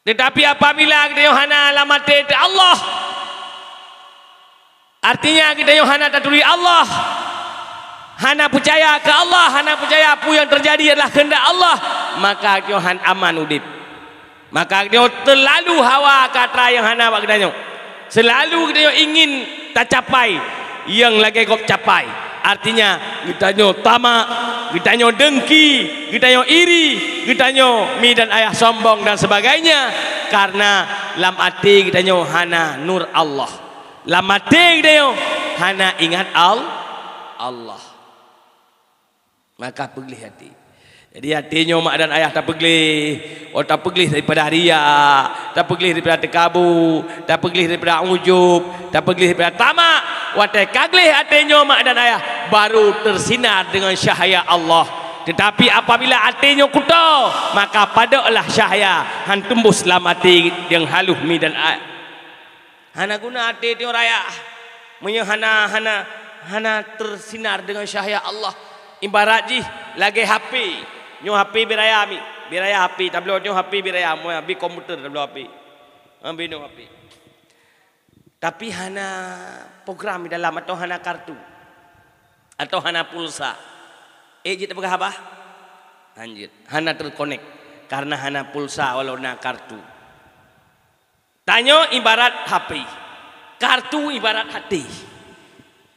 tetapi apabila dia hana alamat Allah Allah Artinya kita yang hana tatuli Allah. Hana percaya ke Allah, hana percaya apa yang terjadi adalah kehendak Allah, maka kita aman udip. Maka kita terlalu hawa kata yang hana bak kita Selalu kita ingin tak capai yang lagi kau capai. Artinya kita nyo tamak, kita nyo dengki, kita nyo iri, kita nyo mi dan ayah sombong dan sebagainya. Karena lam ati kita nyo hana nur Allah lamating dia hana ingat al Allah maka pergi hati jadi hatinya mak dan ayah tak pergi. Orang oh, tak pergi daripada ria tak pergi daripada tekabu tak pergi daripada ujub tak pergi daripada tamak wate kagli hatinya mak dan ayah baru tersinar dengan syahaya Allah tetapi apabila hatinya kutuh maka padaklah syahaya hantumbus lamati yang haluh mi dan ayah Hana guna hati tiu raya. Munya hana hana hana tersinar dengan syahaya Allah. Ibarat ji lagi HP. Nyu HP biraya ami. Biraya HP tablo nyu HP biraya mo bi komputer tablo HP. ambi nyu HP. Tapi hana program di dalam atau hana kartu atau hana pulsa. Eh jit apa Anjir, hana terkonek karena hana pulsa walau nak kartu. Tanya ibarat HP. Kartu ibarat hati.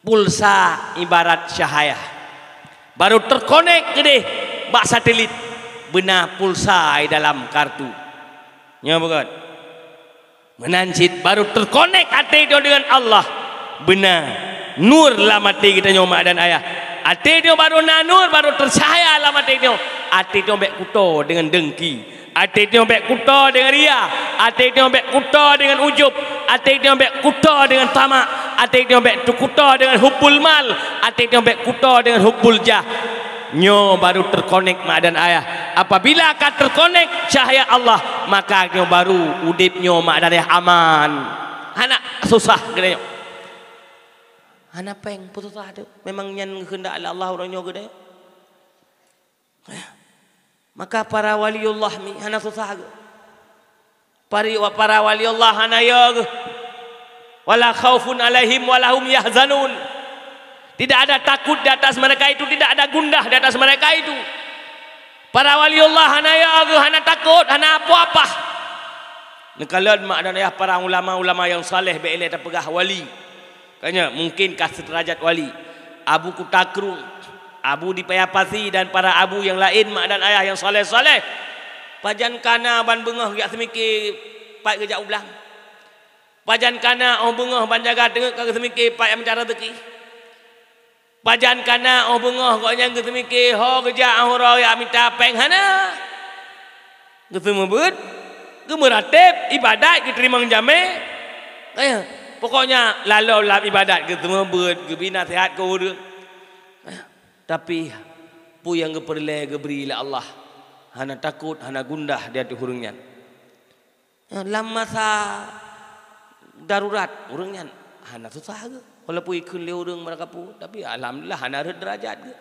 Pulsa ibarat cahaya. Baru terkonek ke deh. Bak satelit. Benar pulsa di dalam kartu. Ya bukan? Menancit baru terkonek hati dia dengan Allah. Benar. Nur lah mati kita nyoma dan ayah. Hati dia baru nanur baru tercahaya lah mati dia. Hati dia ambil kutuh dengan dengki. Ati dia ambil kuta dengan ria. Ati dia ambil kuta dengan ujub. Ati dia ambil kuta dengan tamak. Ati dia ambil kuta dengan hubul mal. Ati dia ambil kuta dengan hubul jah. Nyo baru terkonek mak dan ayah. Apabila akan terkonek cahaya Allah. Maka nyo baru udib nyo mak dan ayah aman. Anak susah gede nyo. Anak peng putus ada. Memang nyan hendak Allah orang nyo gede. Ya. Eh. Maka para wali Allah mi hana susah. Pari para wali Allah hana yog. Ya wala khaufun alaihim walahum yahzanun. Tidak ada takut di atas mereka itu, tidak ada gundah di atas mereka itu. Para wali Allah hana yog, ya hana takut, hana apa-apa. Nekalan mak dan ayah para ulama-ulama yang saleh beile tapegah wali. Kanya mungkinkah seterajat wali? Abu Kutakrung, Abu di Dipayapati dan para abu yang lain mak dan ayah yang soleh-soleh. Pajan kana ban bengah gak semiki pai gejak ulang. Pajan kana oh bengah ban jaga tengok ka semiki pai mencara teki. Pajan kana oh bengah kok nyang ge semiki ho gejak ahura ya minta penghana. Ge semebut ge meratep ibadat ge terima jame. Kaya pokoknya lalu lab ibadat semua semebut ge bina sehat ke urang. Tapi pu yang geperle geberi ila Allah. Hana takut, hana gundah dia tu hurungnya. Eh, lama sa darurat hurungnya. Hana susah ke? Kalau pu ikut le hurung mereka pu, tapi alhamdulillah hana red derajat ke?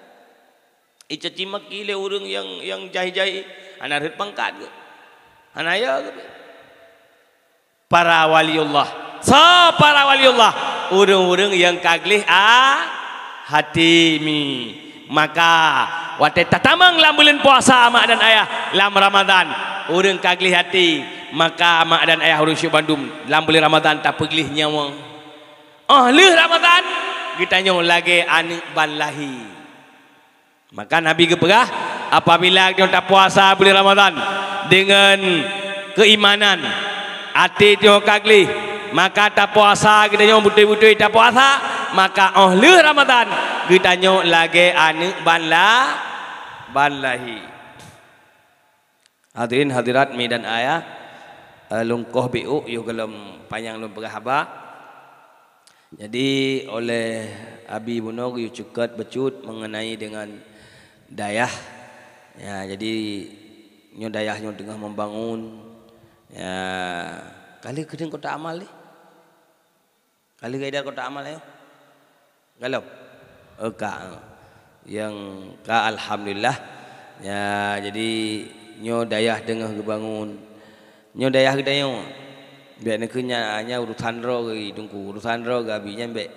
Ica cimak le hurung yang yang jai-jai. hana red pangkat ke? Hana ya ke? Para wali Allah, so para wali Allah, hurung-hurung yang kaglih ah hati maka wateta tamang lam bulan puasa mak dan ayah lam ramadan urang kagli hati maka mak dan ayah urang syuk bandum lam bulan ramadan tak peglih nyawa oh leh ramadan kita nyong lagi anik ban maka nabi geperah apabila dia tak puasa bulan ramadan dengan keimanan ati dia kagli maka tak puasa kita nyong butuh-butuh tak puasa maka oh ahli Ramadan kita ditanya lagi anu banla banlahi. Hadirin hadirat dan ayah eh, lungkoh bu yo gelom panjang lu berhaba. Jadi oleh Abi Munawir yo cukat becut mengenai dengan dayah. Ya, jadi nyo dayah nyo tengah membangun ya kali kering kota amal ni. Kali gaida kota amal ni. Kalau Oh, Yang ka alhamdulillah. Ya, jadi nyo dayah dengah gebangun. Nyo dayah gedayo. Biar nak kenya hanya urusan ro ke tungku, urusan ro gabi be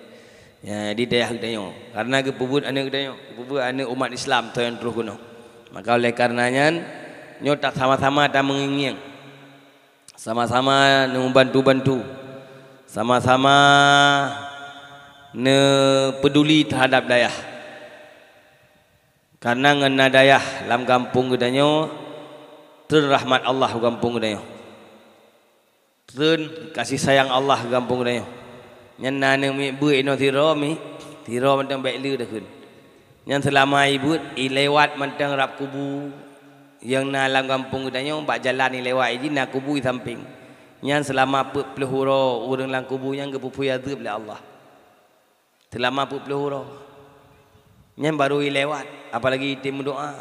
Ya, di dayah gedayo. Karena ge bubut anak gedayo, bubut umat Islam tu yang terus kuno. Maka oleh karenanya nyo tak sama-sama ada menginging. Sama-sama nung bantu bantu Sama-sama ne peduli terhadap dayah. Karena ngena dayah lam kampung gedanyo terrahmat Allah kampung gedanyo. Ten kasih sayang Allah kampung gedanyo. Nyana ne mi bu ino tiro mi tiro mantang baik lu dah Yang selama ibu lewat mantang rap kubu yang na lam kampung gedanyo bak jalan ilewat iji na kubu di samping. Yang selama pelihara orang lang kubu yang kepupu yadu oleh Allah. Terlama pun puluh orang. Yang baru lewat. Apalagi tim doa.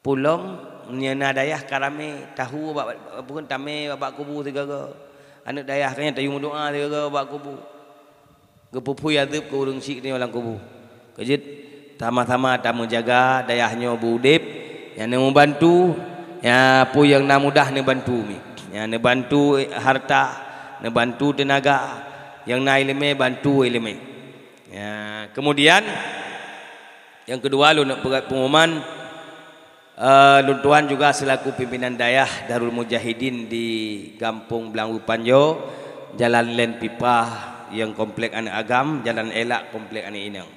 Pulang. Nyana dayah karame. Tahu. Bukan tamai. Bapak kubu tiga-tiga. Anak dayah. Kanya tayu doa tiga-tiga. Bapak kubu. Kepupu yadib ke urung sik ni dalam kubu. Kejit. Sama-sama tamu jaga. Dayahnya budip. Yang nak membantu. Ya, apa yang nak mudah nak bantu mi. yang nak bantu harta, nak bantu tenaga. Yang nak ilmi bantu elemen. Ya, kemudian yang kedua lunak berat pengumuman uh, eh, Luntuan juga selaku pimpinan dayah Darul Mujahidin di Kampung Belangu Panjo Jalan Len Pipa yang komplek anak agam Jalan Elak komplek anak inang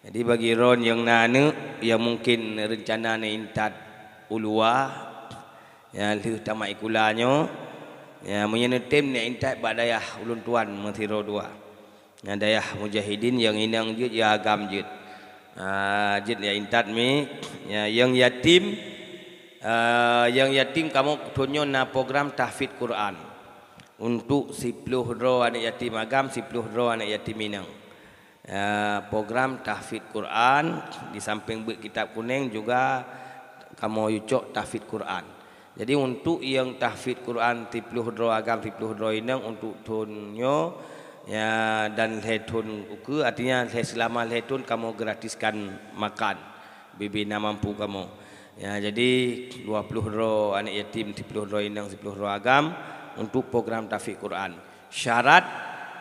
Jadi bagi Ron yang nane Yang mungkin rencana ni intat ulua Ya, lih tamak ikulanya Ya, menyenai tim ni intat badayah Luntuan Mentiro rodua. Yang dayah mujahidin yang inang jid ya agam jid. Ah jid ya intat mi ya yang yatim uh, yang yatim kamu tunyo na program tahfidz Quran untuk 10 ro anak yatim agam 10 ro anak yatim inang. Uh, program tahfidz Quran di samping buat kitab kuning juga kamu yucok tahfidz Quran. Jadi untuk yang tahfidz Quran 10 ro agam 10 ro inang untuk tunyo ya dan lehtun uku artinya selama lehtun kamu gratiskan makan bibina mampu kamu ya jadi 20 ro anak yatim 10 ro inang 10 ro agam untuk program tafiq Quran syarat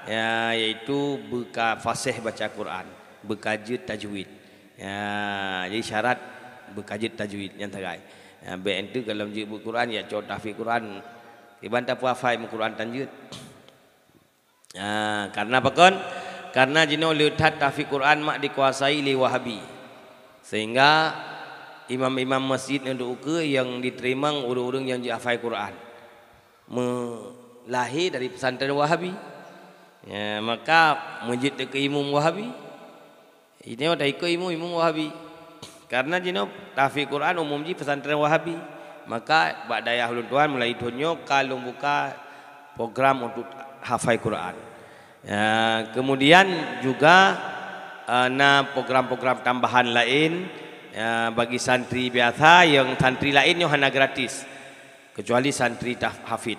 ya yaitu buka fasih baca Quran bekaji tajwid ya jadi syarat bekaji tajwid yang terakhir ya, BN itu kalau menjadi Quran ya coba tafiq Quran Iban tak puas faham Quran tanjut. Ha, karena apa kon? Karena jina lihat tafsir Quran mak dikuasai li Wahabi. Sehingga imam-imam masjid yang duke yang diterima urung-urung yang jafai Quran melahir dari pesantren Wahabi. Ya, maka masjid ke imam Wahabi. Ini ada ikut imam imam Wahabi. Karena jina tafsir Quran umum di pesantren Wahabi. Maka badaya ahlul Tuhan mulai dunia kalau buka program untuk Hafal Quran. Ya, kemudian juga ada eh, uh, program-program tambahan lain ya, bagi santri biasa yang santri lain yang hanya gratis kecuali santri hafid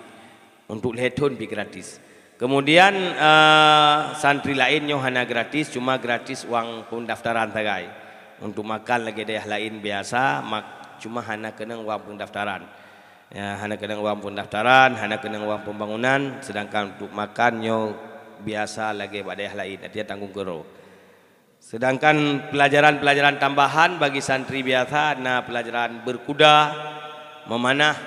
untuk lehton bi gratis. Kemudian uh, santri lain yang hanya gratis cuma gratis wang pendaftaran tagai untuk makan lagi daya lain biasa mak, cuma hanya kena wang pendaftaran. Ya, hanya kena uang pendaftaran, hanya kena uang pembangunan, sedangkan untuk makan nyo biasa lagi pada yang lain, dia tanggung guru. Sedangkan pelajaran-pelajaran tambahan bagi santri biasa, na pelajaran berkuda, memanah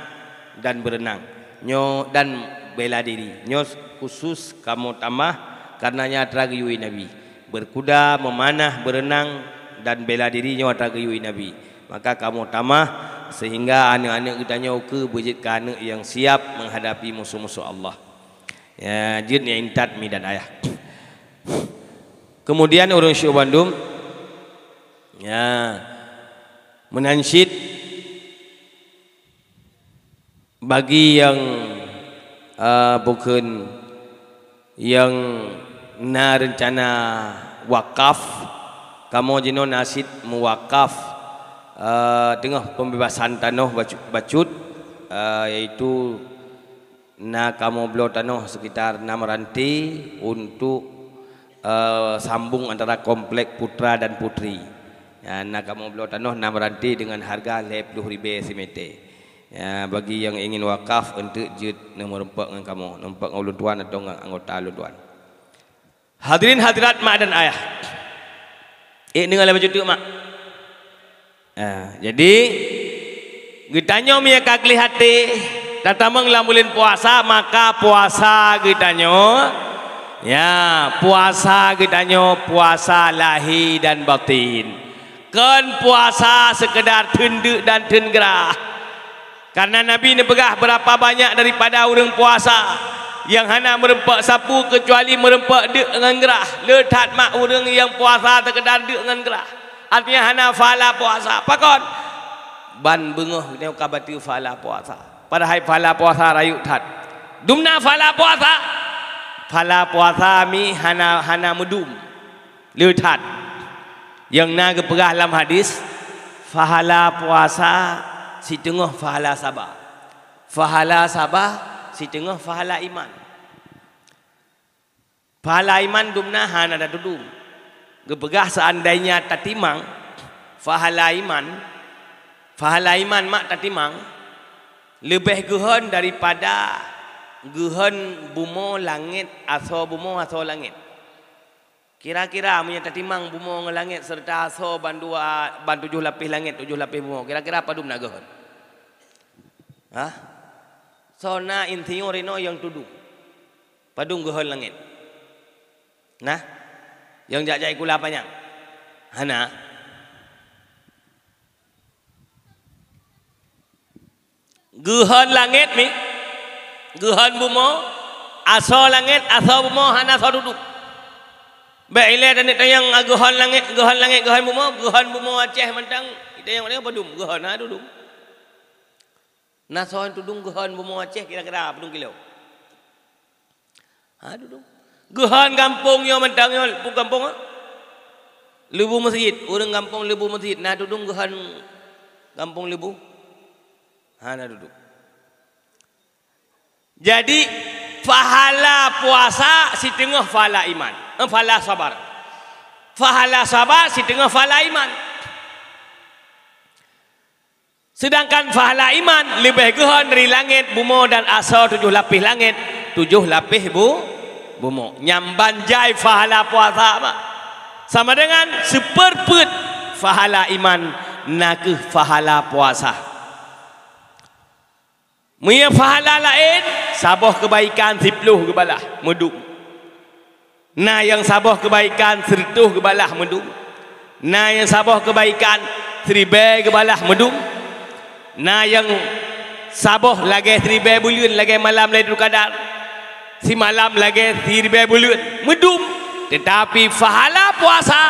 dan berenang, nyo dan bela diri, nyo khusus kamu tambah, karenanya tragiui nabi, berkuda, memanah, berenang dan bela diri nyo tragiui nabi, maka kamu tamah sehingga anak-anak kita nyoka bujit anak yang siap menghadapi musuh-musuh Allah. Ya, jin yang intat dan ayah. Kemudian urun syu bandum ya menansyid bagi yang uh, bukan yang na rencana wakaf kamu jino nasid muwakaf Ah, tengah pembebasan tanah bacut uh, iaitu nak kamu beli tanah sekitar enam ranti untuk uh, sambung antara komplek putra dan putri. Ya, nak kamu beli tanah enam ranti dengan harga 50 ribu semete. Ya, bagi yang ingin wakaf untuk jut nomor empat dengan kamu. Nombor empat dengan tuan atau dengan anggota ulu tuan. Hadirin hadirat mak dan ayah. Ini eh, dengan lebih jutuk mak. Nah, ha, jadi gitanya mie kagli hati, datang menglamulin puasa maka puasa kita nyom. ya puasa kita nyom puasa lahi dan batin. Kan puasa sekedar tunduk dan tengra. Karena Nabi ini pegah berapa banyak daripada orang puasa yang hana merempak sapu kecuali merempak dek dengan gerah. Letak mak orang yang puasa sekedar dek dengan gerah artinya hana fala puasa pakon ban bengoh ne kabati fala puasa pada hai fala puasa rayu thad dumna fala puasa fala puasa mi hana hana mudum lu thad yang na ke perah dalam hadis fahala puasa si tengah fahala sabar fahala sabar si tengah fahala iman Fahala iman dumna hana dah dudung gebegah seandainya tatimang fahalaiman fahalaiman mak tatimang lebih gehen daripada gehen bumo langit atau bumo atau langit kira-kira amnya tatimang bumo ngelangit serta aso bandu ah, ban tujuh lapis langit tujuh lapis bumo kira-kira padu nak gehen ha so na intinyo rino yang tuduh padung gehen langit nah yang jajai kula panjang. Hana. Gehan langit mi. Gehan bumo. Aso langit, aso bumo, hana so duduk. Baiklah dan itu yang ah, gehan langit, gehan langit, gehan bumo, gehan bumo Aceh mentang. Itu yang mana apa dum? Gehan ha ah, duduk. Nasoan tudung gehan bumo Aceh kira-kira apa dung kilau? Ah, ha duduk. Gehan kampung yang mentang yang pun kampung. Ha? Lebu masjid. Orang kampung lebu masjid. Nak duduk gehan kampung lebu. Ha, nak duduk. Jadi, fahala puasa si tengah fahala iman. Eh, ha, fahala sabar. Fahala sabar si tengah fahala iman. Sedangkan fahala iman lebih gehan dari langit, bumi dan asal tujuh lapis langit. Tujuh lapis bumi bumuk nyamban jai fahala puasa apa sama dengan seperput fahala iman nake fahala puasa Mereka fahala lain sabah kebaikan sipluh kebalah mudu na yang sabah kebaikan sertuh kebalah mudu na yang sabah kebaikan tribe kebalah mudu na yang sabah lagi tribe bulun lagi malam lagi kadar si malam lagi sirbe bulut medum tetapi fahala puasa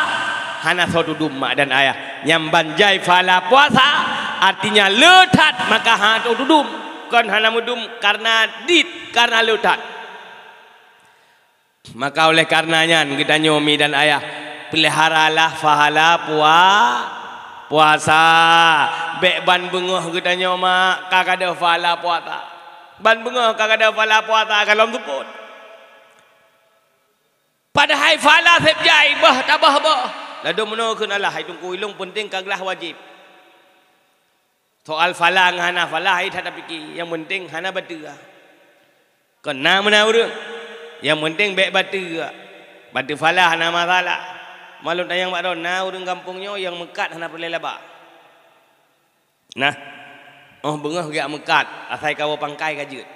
hana sodudum mak dan ayah nyam banjai fahala puasa artinya letat maka hana sodudum bukan hana medum karena dit karena letat maka oleh karenanya kita nyomi dan ayah peliharalah fahala puasa puasa bek ban bengoh kita nyoma kakak ada fahala puasa ban bunga kagada fala puasa kalam tupun pada hai fala sepjai bah tabah bah lado mano kena lah hai tungku ilung penting kaglah wajib soal fala ngana fala hai tak tapi yang penting hana batua lah. kena mana urang yang penting baik batua lah. batu fala hana masalah malu tayang bakdon na urang kampungnya yang mekat hana perlelebah nah Oh bengah gak mekat, asai kau pangkai kajut.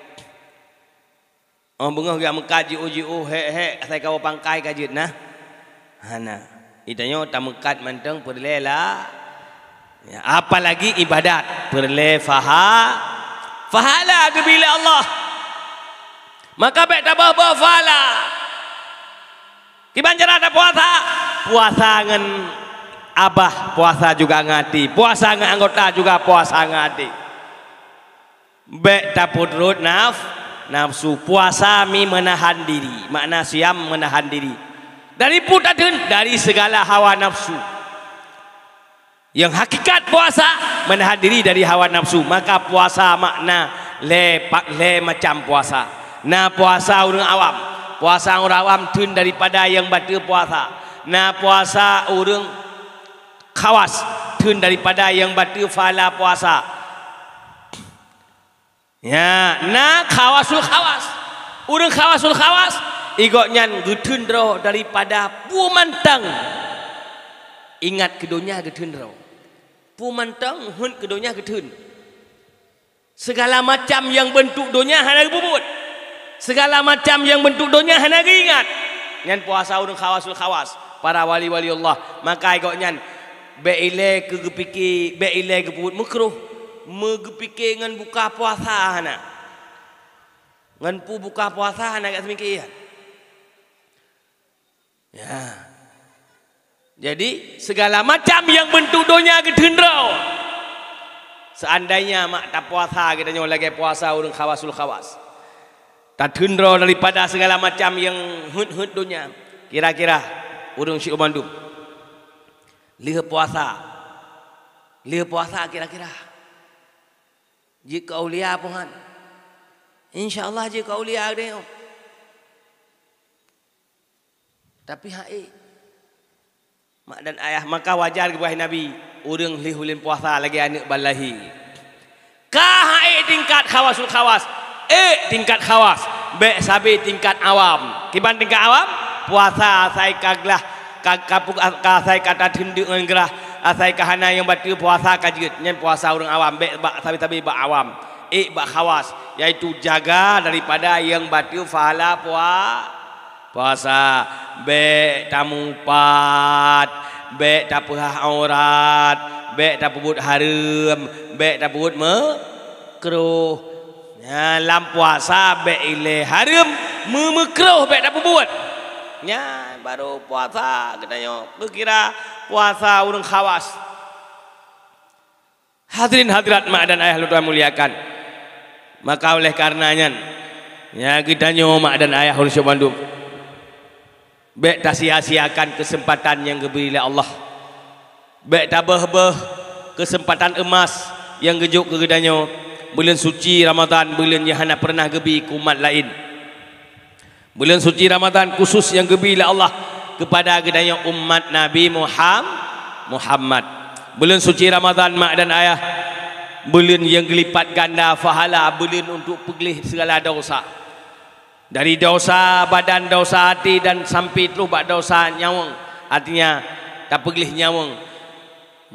Oh bengah gak mekat, jiu jiu he he, asai kau pangkai kajut nah. Hana, itanya tak mekat manteng perle lah. Ya, apalagi ibadat perle faha, fahala tu bila Allah. Maka bet tabah bawa fahala. Kiban jalan ada puasa, puasa ngan abah puasa juga ngati, puasa ngan anggota juga puasa ngati. Bek taput rut naf, nafsu puasa mi menahan diri. Makna siam menahan diri. Dari putatun dari segala hawa nafsu. Yang hakikat puasa menahan diri dari hawa nafsu. Maka puasa makna le pak le macam puasa. Na puasa orang awam. Puasa orang awam tun daripada yang batu puasa. Na puasa orang kawas tun daripada yang batu fala Puasa. Ya, nak khawasul khawas. Urang khawasul khawas igok nyan gedundro daripada pumantang. Ingat kedonya gedundro. Pumantang hun kedonya gedun. Segala macam yang bentuk donya hanya bubut. Segala macam yang bentuk donya hanya ingat. Nyan puasa urang khawasul khawas para wali-wali Allah. Maka igok nyan beile ke gepiki, beile ke bubut mukruh megepike dengan buka puasa anak. ngan pu buka puasa anak kat semikir ya. Ya. Jadi segala macam yang bentuk dunia gedendrau. Seandainya mak tak puasa kita nyolak lagi puasa urung khawasul khawas. Tak gedendrau daripada segala macam yang hut-hut dunia. Kira-kira urung si Umandu. Lihat puasa. Lihat puasa kira-kira jika ulia pun insyaallah jika ulia dia tapi hai eh, mak dan ayah maka wajar kepada nabi urang lihulin puasa lagi anak balahi ka hai eh, tingkat khawasul khawas eh tingkat khawas be sabi tingkat awam kiban tingkat awam puasa saya kaglah kapuk ka, ka, ka, saya kata tindik ngerah asai kahana yang batu puasa kajit nyen puasa orang awam be ba tapi tapi ba awam e eh, ba khawas yaitu jaga daripada yang batu fahala puasa be tamupat be tapuh aurat be tapubut harum be tapubut makruh Ya, lam puasa be ile harum memekruh be tapubut. buat Nya baru puasa kita katanya. Bukira puasa urung khawas. Hadirin hadirat mak dan ayah lutuan muliakan. Maka oleh karenanya. Ya kita nyawa mak dan ayah harus bantu. Bek tak sia-siakan kesempatan yang diberi oleh Allah. bek tak beh kesempatan emas yang gejuk ke kedanya. Bulan suci Ramadan, bulan yang hendak pernah gebi kumat lain bulan suci Ramadan khusus yang gembira Allah kepada gedaya umat Nabi Muhammad Muhammad bulan suci Ramadan mak dan ayah bulan yang gelipat ganda fahala bulan untuk pegelih segala dosa dari dosa badan dosa hati dan sampai itu bak dosa nyawang artinya tak pegelih nyawang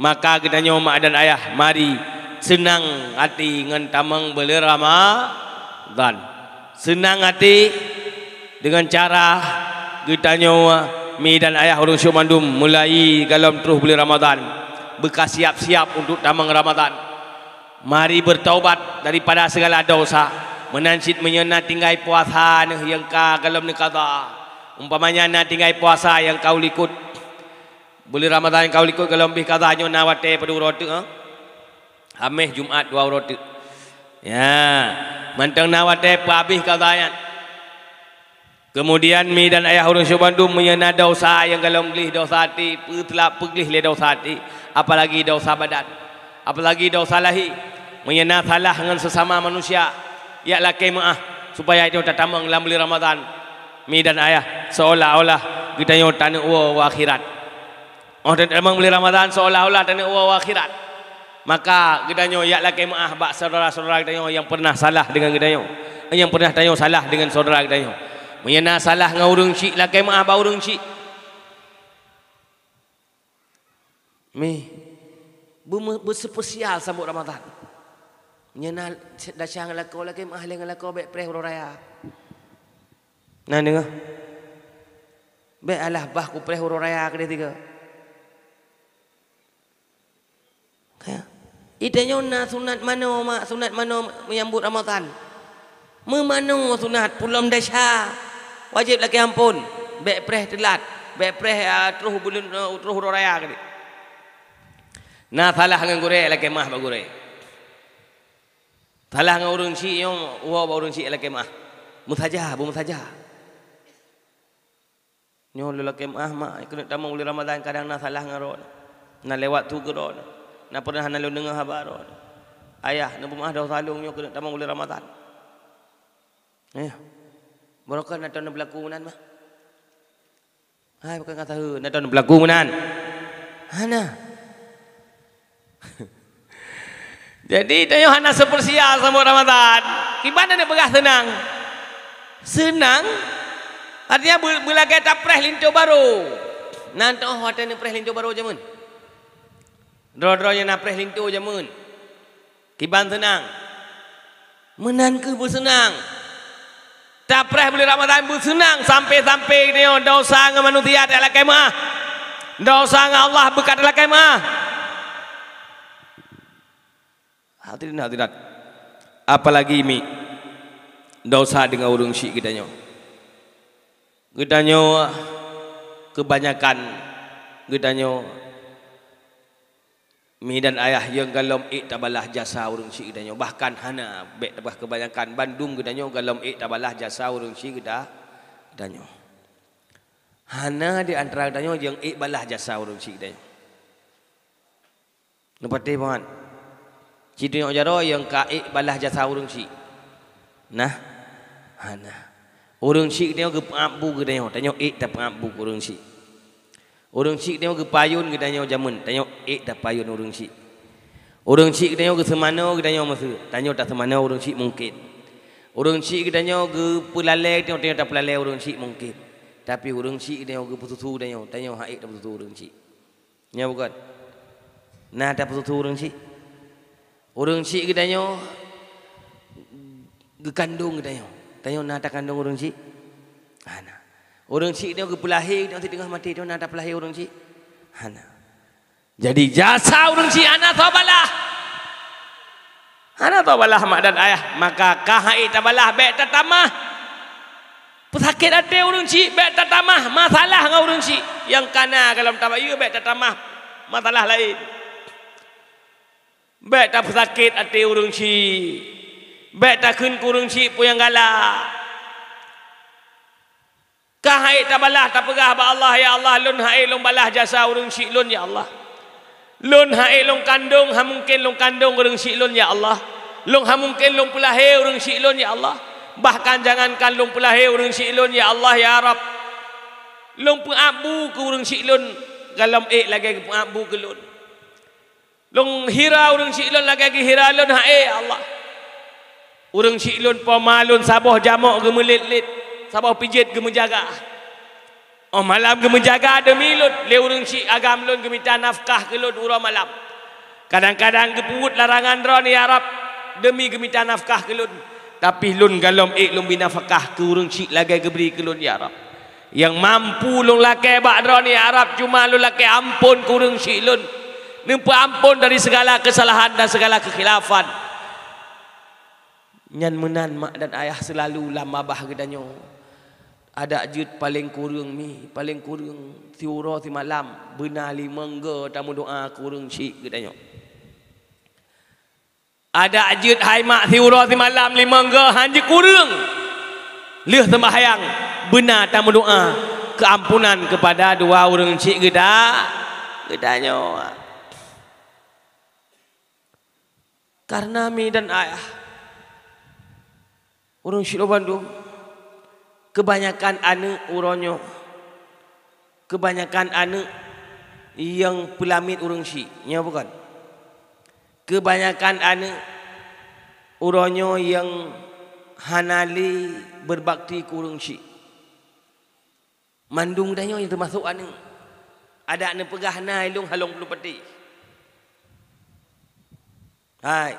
maka gedaya mak dan ayah mari senang hati ngentameng bulan Ramadan senang hati dengan cara kita nyawa mi dan ayah orang Syumandum mulai dalam terus bulan Ramadan berkasiap-siap siap untuk tamang Ramadan mari bertaubat daripada segala dosa menansit menyenat tinggai puasa yang ka dalam ni kata umpamanya nak tinggai puasa yang kau likut bulan Ramadan yang kau likut kalau lebih kata hanya nawate pada urut ha? Eh? Jumat dua urut ya mantang nawate pabih habis kata yang Kemudian mi dan ayah orang Syobandu menyena dosa yang kalau menggelih dosa hati, telah pergelih le dosa hati, apalagi dosa badan. Apalagi dosa lahi, menyena salah dengan sesama manusia. Ialah kemaah supaya itu tertambah dalam bulan Ramadan. Mi dan ayah seolah-olah kita yang tanya uwa wa akhirat. Oh, dan emang bulan Ramadan seolah-olah tanya uwa wa akhirat. Maka kita nyo ialah kemaah bak saudara-saudara kita yang pernah salah dengan kita yang pernah tanya salah dengan saudara kita yang. Menyena salah dengan urung cik. Lakai maaf bau urung cik. Mi. Bersepesial sambut Ramadan. Menyena dah siang dengan lakau. Lakai maaf dengan lakau. Baik perih urung raya. Nah dengar. Baik alah bah ku perih urung raya ke tiga. Kaya. Ida nyona sunat mana sunat mana menyambut Ramadan. Memanung sunat pulam dasyah wajib lagi ampun baik preh telat baik preh uh, ah, terus bulan uh, ah, terus raya kali na falah ngan gure lagi mah ba gure falah ngan urun si yo wo ba si lagi mah mutaja bu mutaja nyo lu lagi mah mah ikun tamu uli ramadan kadang na salah ngan ro na lewat tu gro na pernah na dengar habar ayah na bu mah dah salung nyo kena tamu uli ramadan Eh. Mereka nak tahu nak berlaku munan mah. Hai, bukan kata tahu nak tahu nak berlaku munan. Hana. Jadi tanya Hana sepersia sama Ramadan. Gimana nak berah senang? Senang artinya belagai kita preh lintu baru. Nanti oh, hati nak preh lintu baru jamun. Dor-dor yang nak preh lintu jamun. Kiban senang. Menan ke bersenang. senang. Tapreh boleh Ramadan senang sampai-sampai ni oh, dosa dengan manusia dalam kemah. Dosa dengan Allah bukan dalam kemah. Hadirin hadirat. Apalagi ini dosa dengan urung syi kita nyo. Kita nyo ah, kebanyakan kita nyo Midan ayah yang galom ik tabalah jasa urung si gedanya. Bahkan hana bek tabah kebanyakan Bandung gedanya galom ik tabalah jasa urung si gedanya. Hana di antara gedanya yang ik balah jasa urung si gedanya. Nampak tiba kan? Cidu yang ujara yang ka ik balah jasa urung si. Nah? Hana. Urung si gedanya ke pengabu gedanya. Tanya ik tak pengabu urung si Orang cik tengok ke payun ke tanya zaman. Tanya ek eh, tak payun orang cik. Orang cik tanya ke semana ke tanya masa. Tanya tak semana orang cik mungkin. Orang cik kita tanya ke pelalai tengok tanya tak pelalai orang cik mungkin. Tapi orang cik tanya ke pesutu tanya. Tanya haik eh, tak pesutu orang cik. Ya bukan? Nah tak pesutu orang cik. Orang cik kita tanya ke kandung ke tanya. Tanya nak tak kandung orang cik. Ah Orang cik ni orang pelahir, dia nanti tengah mati, dia nak ada pelahir orang cik. Hana. Jadi jasa orang cik, anak tawabalah. Anak tawabalah mak dan ayah. Maka kahai tawabalah, baik tertamah. Pesakit ada orang cik, baik tertamah. Masalah dengan orang cik. Yang kena dalam tawab, ya baik tertamah. Masalah lain. Baik tak pesakit ada orang cik. Baik tak kena orang cik pun yang galak. Kah hai tabalah tapegah ba Allah ya Allah lun hai lun balah jasa urung si lun ya Allah. Lun hai lun kandung ha mungkin lun kandung urung si lun ya Allah. Lun ha mungkin lun pelahir urung si lun ya Allah. Bahkan jangankan lun pulah pelahir urung si lun ya Allah ya Rabb. Lung pengabu ke urung si lun galam e lagi ke pengabu ke lun. Lung hira urung si lun lagi ke hira lun hai ya Allah. Urung si lun malun saboh jamak ke melit-lit. lit Sabah pijit ke menjaga. Oh malam ke menjaga ada milut. Leurung si agam lun ke minta nafkah ke lun urah malam. Kadang-kadang ke puut larangan roh ni Arab. Demi ke minta nafkah ke lun. Tapi lun galom ik lun bina fakah ke urung si lagai ke beri ke lun ya Arab. Yang mampu lun lakai bak roh ni Arab. Cuma lun lakai ampun ke urung si lun. Nampu ampun dari segala kesalahan dan segala kekhilafan. Nyan menan mak dan ayah selalu lama bahagia danyong ada jut paling kurung mi paling kurung tiuro ti malam benali lima tamu doa kurung si nyok. ada jut hai mak tiuro ti malam lima ge hanji kurung lih tembahayang benar tamu doa keampunan kepada dua orang si kita nyok. karena mi dan ayah Orang lo bandung kebanyakan anak uronyo kebanyakan anak yang pelamit urang si nya bukan kebanyakan anak uronyo yang hanali berbakti kurung si mandung danyo yang termasuk anak ada anak pegah na ilung halong belum peti hai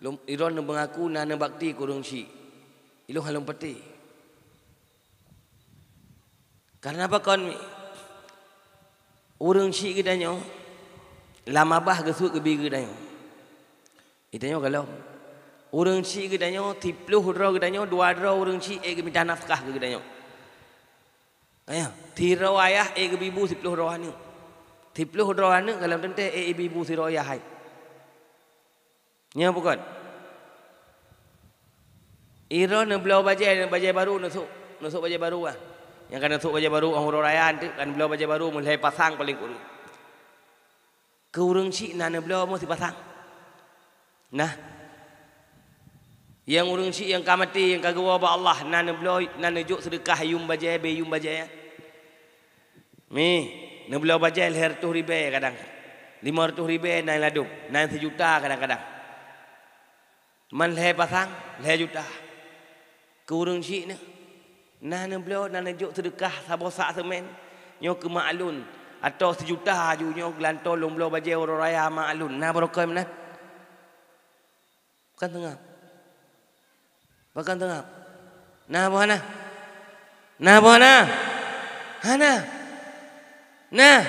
lom Iron mengaku nana berbakti kurung si ilung halong peti Karena apa kon? Urang si kita nyo, lama bah gesu kebi kita nyo. Kita nyo kalau urang si kita nyo, tiplu hurro kita nyo, dua hurro urang si ek eh, minta nafkah kita nyo. Kaya, tiro ayah ek eh, bibu tiplu hurro ani. Tiplu hurro ani kalau tente ek eh, bibu tiro ayah. Nya bukan. Iro nembelau baje, baje baru nusuk, nusuk baje baru lah. Yang kena masuk baju baru, umur raya tu, kan beliau baju baru, mulai pasang paling kurang. Ke urung cik, nana beliau mesti pasang. Nah. Yang urung cik, yang kamati, yang kagawa oleh Allah, nana beliau, nana juk sedekah, yum bajaya, be yum bajaya. Mi, nana beliau bajaya, leher tuh ribe kadang. Lima ratus ribe, nana ladung. Nana sejuta kadang-kadang. Man leher pasang, leher juta. Ke urung cik ni, Nah ni beliau nak nejuk sedekah sabo sak semen. Nyo ke maklun. Atau sejuta haju nyo gelantor lom beliau bajai orang raya maklun. Nah berokai mana? Bukan tengah. Bukan tengah. Nah buah nah. Nah buah nah. Hana. Nah.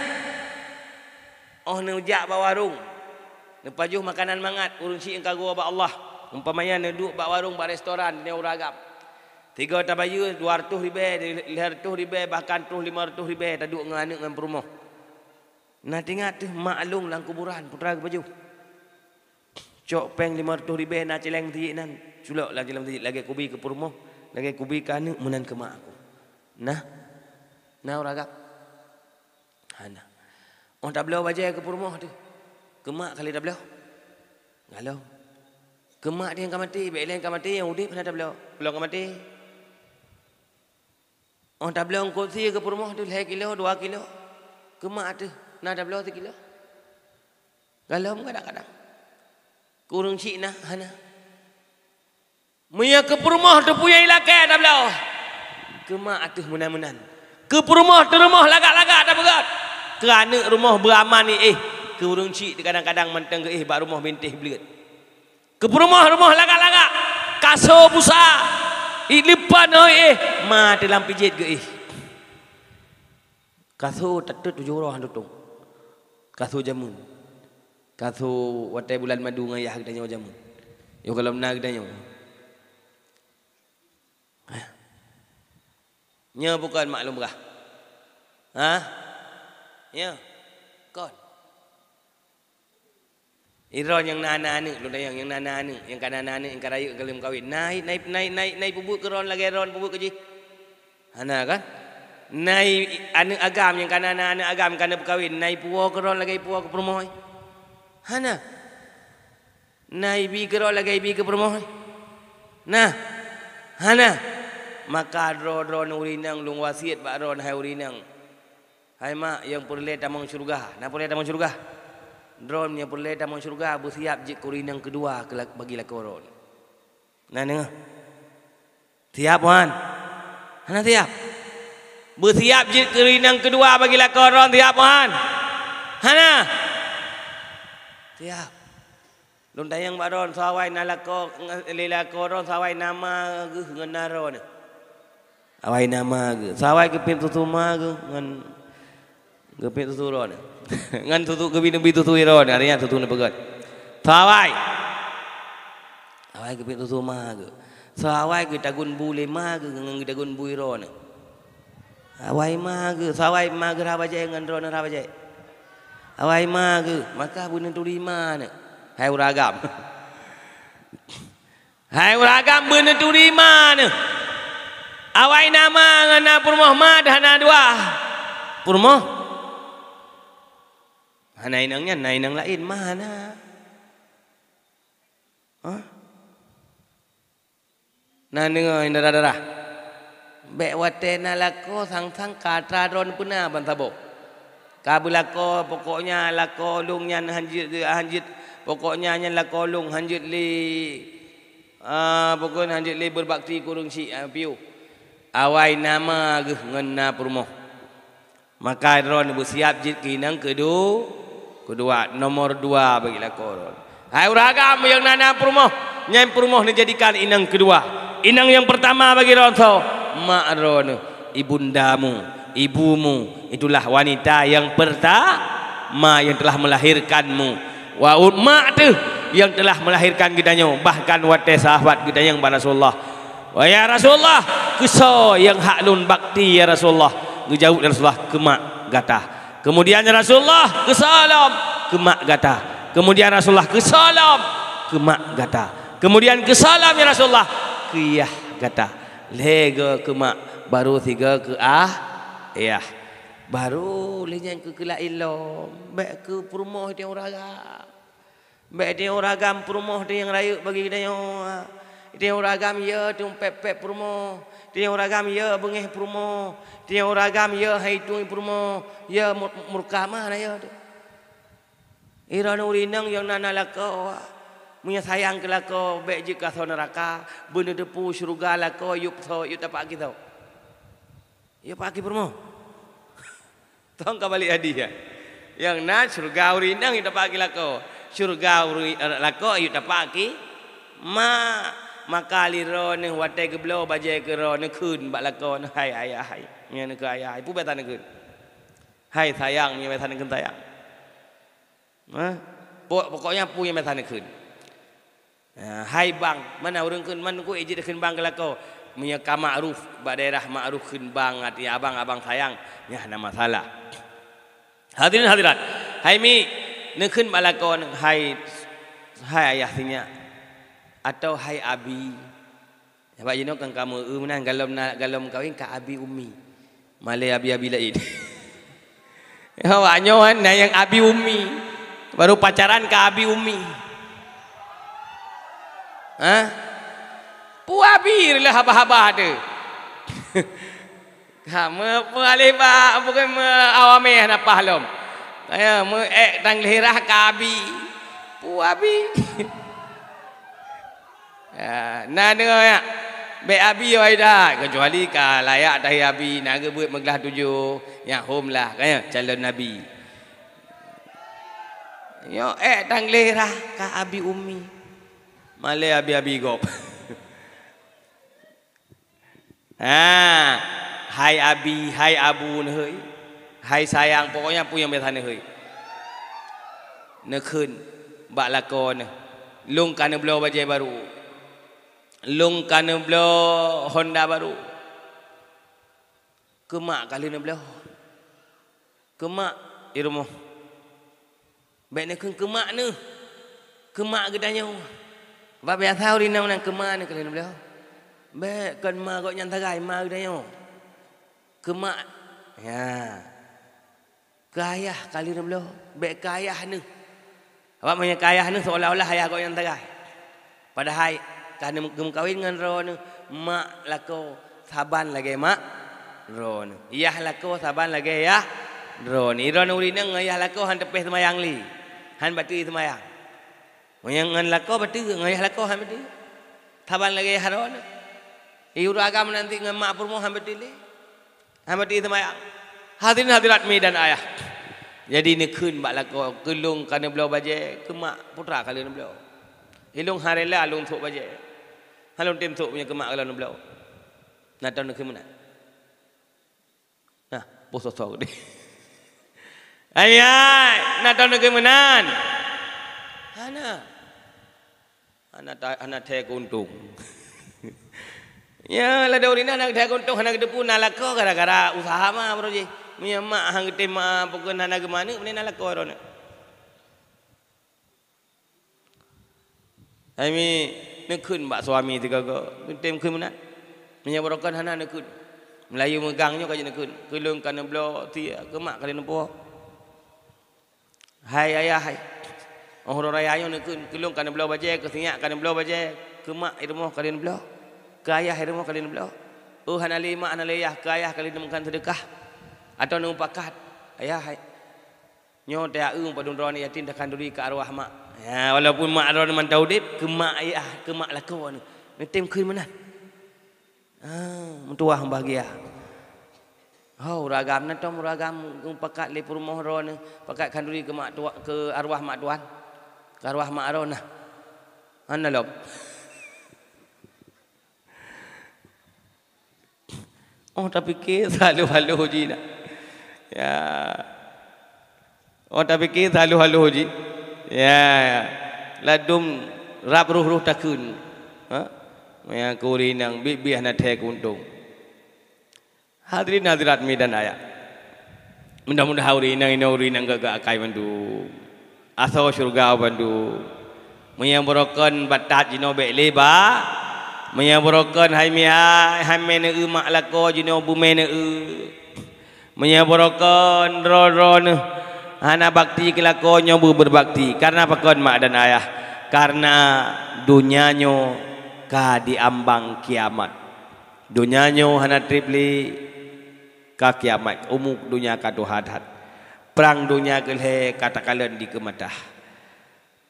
Oh ni ujak bawa warung. Ni pajuh makanan mangat. urusi engkau yang kagua Allah. Umpamanya ni duduk bawa warung, bawa restoran. Ni uragam. Tiga tabayu dua ratus ribe, lima ratus ribe, bahkan tuh lima ratus ribe. Taduk dengan anak dengan perumah. Nah tengah tu maklum lang kuburan putra ke baju. Cok peng lima ratus ribe nak celeng tiik nan. Culok lah celeng tiik. Lagi kubi ke perumah. Lagi kubi ke anak menan ke mak aku. Nah. Nah orang agak. Hana. Orang tak boleh bajar ke perumah tu. Ke mak kali tak boleh. Kalau. Kemak dia yang kamati, Baiklah yang kamati, yang udik pernah tak beli. Pulang kamati, Oh tak boleh angkut dia ke perumah tu lah kilo, dua kilo. Kemak tu, nak tak boleh kilo. Kalau pun kadang-kadang. Kurung cik nak, hana. Mereka ke perumah tu punya ilakai tak boleh. Kemak tu menan munan Ke perumah tu rumah lagak-lagak tak berat. Kerana rumah beraman ni eh. Kurung cik tu kadang-kadang menteng ke eh. Bak rumah bintih belit. Ke perumah rumah lagak-lagak. Kasur busa. Ilipan oi eh. Ma dalam pijit ke eh. Kasu tatut tujuh roh tu. Kasu jamu. Kasu wate bulan madu ngai ah kedanya jamu. Yo kalau benar kedanya. Ha? Nya bukan maklum berah. Ha? Ya. Yeah. Iron yang nana ni, lu dayang yang nana ni, yang kanan nana ni, yang kanan yang kelim kawin. Naik, naik, naik, naik, naik pebut ke ron lagi ron pebut keji. Hana kan? Naik anu agam yang kanan nana anu agam kanan berkahwin. Naik puwa ke ron lagi puwa ke permohon. Hana? Naik bi ke ron lagi bi ke permohon. Nah, hana? Maka ron-ron urinang lung wasiat pak ron hai urinang. Hai mak yang perlu tamang syurga. Nak perlu tamang syurga? Syurga drone ni boleh dalam syurga bersiap jik kurin yang kedua bagi la koron. Nah dengar. Siap puan. Ana siap. Bersiap jik kurin yang kedua bagi la koron siap puan. Hana. Siap. Lunda yang baron sawai nala ko koron sawai nama ge ngenaro ne. Awai nama ge sawai ke pintu tuma ge ngan ge pintu suro ngan tutu kebi nebi tutu iron arinya tutu ne pegat sawai awai kebi tutu mah ke sawai ke gun bule mah ke ngan kita gun bu iron awai mah ke sawai mah ke raba jai ngan iron raba jai awai mah ke maka bu ne turi mah ne hai uragam hai uragam bu ne turi mah awai nama ngan apur Muhammad hana dua Purmoh Hanai nang nyan, nai nang lain mana? Hah? Nah dengar ini darah darah. Bek wate nalako sang sang katra don puna bantabo. Kabulako pokoknya lako lung nyan hanjit hanjit pokoknya nyan lako lung hanjit li. Ah uh, pokoknya hanjit li berbakti kurung si uh, piu. Awai nama gengna permoh. Maka ron bersiap jit kinang kedu. Kedua, nomor dua bagilah korol. Hai uragam yang nana perumoh, nyai perumoh ni jadikan inang kedua. Inang yang pertama bagi ronto, mak ron, ibundamu, ibumu, itulah wanita yang pertama yang telah melahirkanmu. Wa mak tu yang telah melahirkan kita bahkan wate sahabat kita yang Rasulullah. Wa ya Rasulullah, kisah yang haklun bakti ya Rasulullah, ngejauh ya Rasulullah kemak gatah. Kemudian Rasulullah ke salam ke mak gata. Kemudian Rasulullah ke salam ke mak gata. Kemudian ke salam ya Rasulullah ke yah gata. Lega ke mak baru tiga ke ah ya. Baru lenyen ke kela ilom, baik ke perumah dia orang. Baik dia orang gam perumah dia yang rayu bagi dia dia orang agam ya tu pep pep promo dia orang agam ya bengih promo dia orang agam ya hai tu ya murkah mana ya ira nu rinang yang nana lako punya sayang kelako baik jika so neraka benda depu syurga lako yup so yup tapak kita ya pagi promo tong kembali adi ya yang na surga urinang yup tapak kita lako syurga urinang lako yuta tapak kita ma maka li ro ni watai ke belo bajai ke ro ni kun bak lako ni hai ayah hai nya ni ke ayah ibu betan ni kun hai sayang ni betan ni kun sayang ha pokoknya pu yang betan ni kun ha, hai bang mana urang kun man ku ejit kun bang lako punya kamakruf ba daerah makruf kun bang ati ya abang abang sayang nya ada masalah hadirin hadirat hai mi ni kun balako ni hai hai ayah sinya atau hai abi sebab you know kan kamu eh, umnan galom nak galom kawin ka abi ummi male abi abi lain ya wanyo kan, nah yang abi ummi baru pacaran ka abi ummi ha puabir lah haba-haba ada kamu ha, pale ba bukan awame nak pahlom saya mu ek tang lirah ka abi puabi Ah, nah dia ya. Baik abi yo ya, aida kecuali ka layak dah abi naga buat megah tujuh yang home lah kaya calon nabi. Yo eh tang lerah ka abi ummi. Male abi abi gop. ha, hai abi, hai abun hei. Hai sayang pokoknya pun yang bersana hei. Nekun bak lakon. Lung kana belau bajai baru. Lung kena beli Honda baru. Kemak kali ni beli. Kemak di rumah. Baik ni kan kemak ni. Kemak ke tanya. Bapak yang tahu dia nak kemak ni kali ni beli. Baik kan mak kau yang tarai. Mak ke tanya. Kemak. Ya. Kaya kali ni beli. Baik kaya ni. Bapak punya kaya ni seolah-olah ayah kau yang tarai. Padahal kerana gem kahwin dengan roh ni mak lako saban lagi mak roh ni yah lako saban lagi yah roh ini roh ni uli nang yah lako han tepes semayang li han batu semayang yang ngan lako batu ngayah lako han batu saban lagi yah roh ni Iuru agam nanti ngan mak purmo hamba tili, hamba tili sama ayah. Hadirin hadirat mi dan ayah. Jadi ini kun bak lako kelung kerana beliau baje ke putra kali ni beliau. Ilung harilah alung sok baje. Halon tim tu punya kemak kalau nombelau. Natau nak mana? Nah, bosok tau ni. Ayai, nak tahu nak mana? Hana. Hana ta hana teh kuntung. Ya, lada urina nak teh kuntung hana gede pun nalako gara-gara usaha mah bro je. Punya mak hang gede mah pokok nana gemane punya nalako rona. Amin. นึกขึ้นบ่าสวามีที่ก็ก็เต็มขึ้นนะมันยังบริกรหน้านึกขึ้นมลายมือกลางยังก็ยังนึกขึ้นคือเรื่องการนับล้อที่ก็มากันเลยนับพ่อให้ยายให้องค์รายายังนึกขึ้นคือเรื่องการนับล้อบาเจก็สิ่งยากการนับล้อบาเจคือมากไอ้รู้มั้งการนับล้อกายให้รู้มั้งการนับล้อเออฮันาลีมาฮันาลียากายให้การนับมุขันธุรกะหรือนุ่มปากัดยายให้ยองแต่อึ้งปัดดุนรอนี่ยัดทิ้งดักการดุริกะอารวะมา Ya, walaupun mak ada man taudib ke mak ayah ke mak laku ni. Metem kuih mana? Ha, mentua hang bahagia. Oh, ha, ragam na tom ragam pakat le rumah ro ni, pakat kanduri ke mak tua ke arwah mak tuan. Ke arwah mak ro nah. Ana lob. Oh tapi ke salu halu ji Ya. Oh tapi ke salu halu huji ya yeah. la dum rap ruh ruh ta kun ha maya kuri nang bi bi na te kuntung hadirin hadirat medan ayat mudah-mudahan hari nang ini hari nang gaga akai bandu asau surga bandu maya borokan batat jino be leba maya borokan hai mi hai hai me ne umak lako jino bu me ne maya borokan ro ro ne Hana bakti kelakonyo berbakti. Karena apa kon mak dan ayah? Karena dunianyo ka diambang kiamat. Dunianyo hana tripli ka kiamat. Umuk dunia ka tuhadat. Perang dunia kelhe kata kalian di kematah.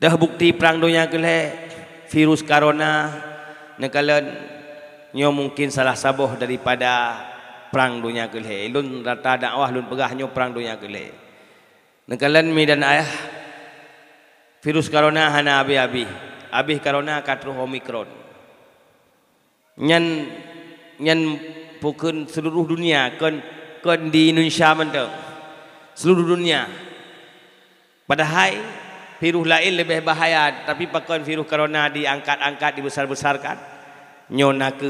Dah bukti perang dunia kelhe virus corona nekalen nyo mungkin salah saboh daripada perang dunia kelhe. Lun rata dakwah lun pegah nyo perang dunia kelhe. Nekalan mi dan ayah Virus corona hana abih abih abih corona katruh omikron Nyan Nyan bukan seluruh dunia kan kan di Indonesia mentu Seluruh dunia Padahal Virus lain lebih bahaya Tapi pakon virus corona diangkat-angkat Dibesar-besarkan Nyona ke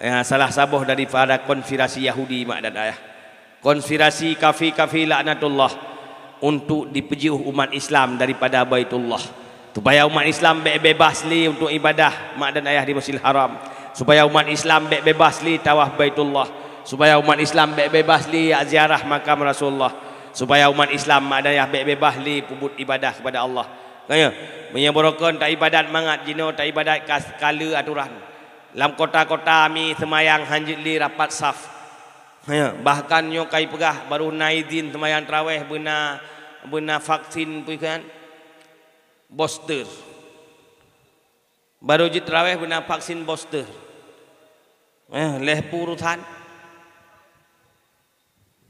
ya, Salah sabah daripada konfirasi Yahudi Mak dan ayah Konfirasi kafir-kafir laknatullah Konfirasi untuk dipejuh umat Islam daripada Baitullah. Supaya umat Islam bebas li untuk ibadah mak dan ayah di Masjidil Haram. Supaya umat Islam bebas li tawaf Baitullah. Supaya umat Islam bebas li ziarah makam Rasulullah. Supaya umat Islam mak dan ayah bebas li pubut ibadah kepada Allah. Kaya, menyeburukan tak ibadat mangat jino tak ibadat kalu aturan. Lam kota-kota mi semayang hanjit li rapat saf. Ya. Bahkan nyo kai pegah baru naidin temayan traweh bena bena vaksin pikan booster. Baru jit traweh bena vaksin booster. Ya, leh purutan.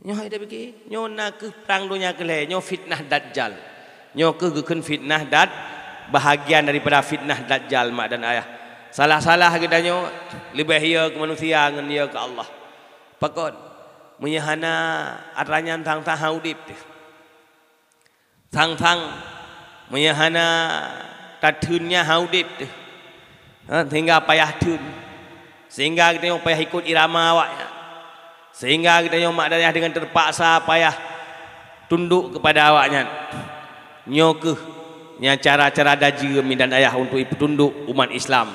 Nyo hai da biki, nyo na ke perang dunia ke leh, nyo fitnah dajjal. Nyo ke gekeun fitnah dat bahagian daripada fitnah dajjal mak dan ayah. Salah-salah kita gedanyo lebih ia ke manusia ngan ia ke Allah. Pakon menyahana aranyan tang tang haudip tang tang menyahana tatunnya haudip ha, sehingga payah tun sehingga kita yang payah ikut irama awak ya. sehingga kita yang mak dayah dengan terpaksa payah tunduk kepada awaknya nyokeh nya cara-cara daji kami dan ayah untuk dipetunduk umat Islam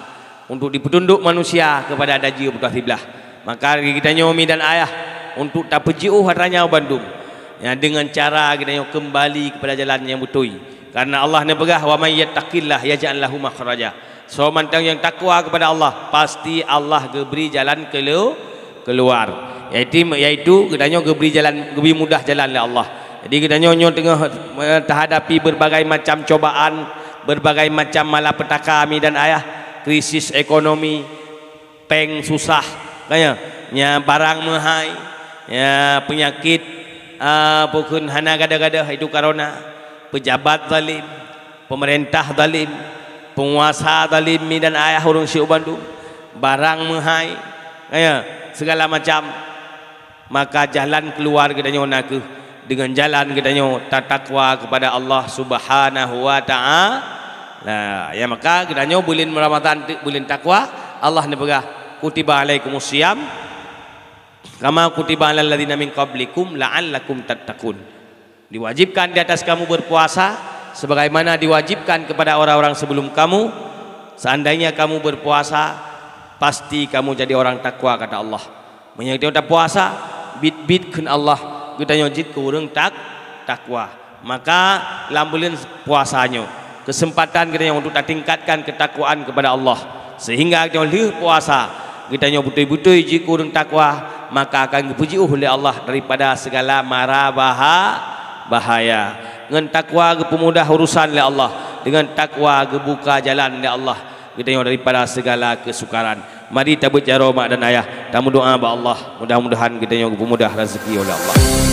untuk dipetunduk manusia kepada daji putra sebelah maka kita nyomi dan ayah untuk tak pejiu hatanya oh, Bandung. Ya, dengan cara kita yang kembali kepada jalan yang betul. Karena Allah ne begah wa may yattaqillah yaj'al lahu makhraja. So mantang yang takwa kepada Allah pasti Allah geberi jalan kelu, keluar. Yaitu yaitu kita yang geberi jalan geberi mudah jalan oleh Allah. Jadi kita yang tengah eh, terhadapi berbagai macam cobaan, berbagai macam malapetaka kami dan ayah krisis ekonomi peng susah kayaknya barang mahal ya penyakit apukun ah, uh, hana gada-gada itu corona pejabat zalim pemerintah zalim penguasa zalim dan ayah urung si ubandu barang mehai ya segala macam maka jalan keluar gedanyo naku dengan jalan kita gedanyo tatakwa kepada Allah Subhanahu wa taala nah ya maka kita gedanyo bulin meramatan bulin takwa Allah ni nebegah kutiba alaikumusiyam kama kutiba alal ladina min qablikum la'allakum tattaqun diwajibkan di atas kamu berpuasa sebagaimana diwajibkan kepada orang-orang sebelum kamu seandainya kamu berpuasa pasti kamu jadi orang takwa kata Allah menyakiti orang puasa bid bit kun Allah kita nyojit ke urang tak takwa maka lambulin puasanya kesempatan kita yang untuk tingkatkan ketakwaan kepada Allah sehingga kita lebih puasa kita nyo butui-butui jiku dan takwa maka akan dipuji oleh Allah daripada segala mara baha, bahaya dengan takwa kepemudah urusan oleh Allah dengan takwa kebuka jalan oleh Allah kita nyo daripada segala kesukaran mari tabut jaro mak dan ayah tamu doa ba Allah mudah-mudahan kita nyo kepemudah rezeki oleh Allah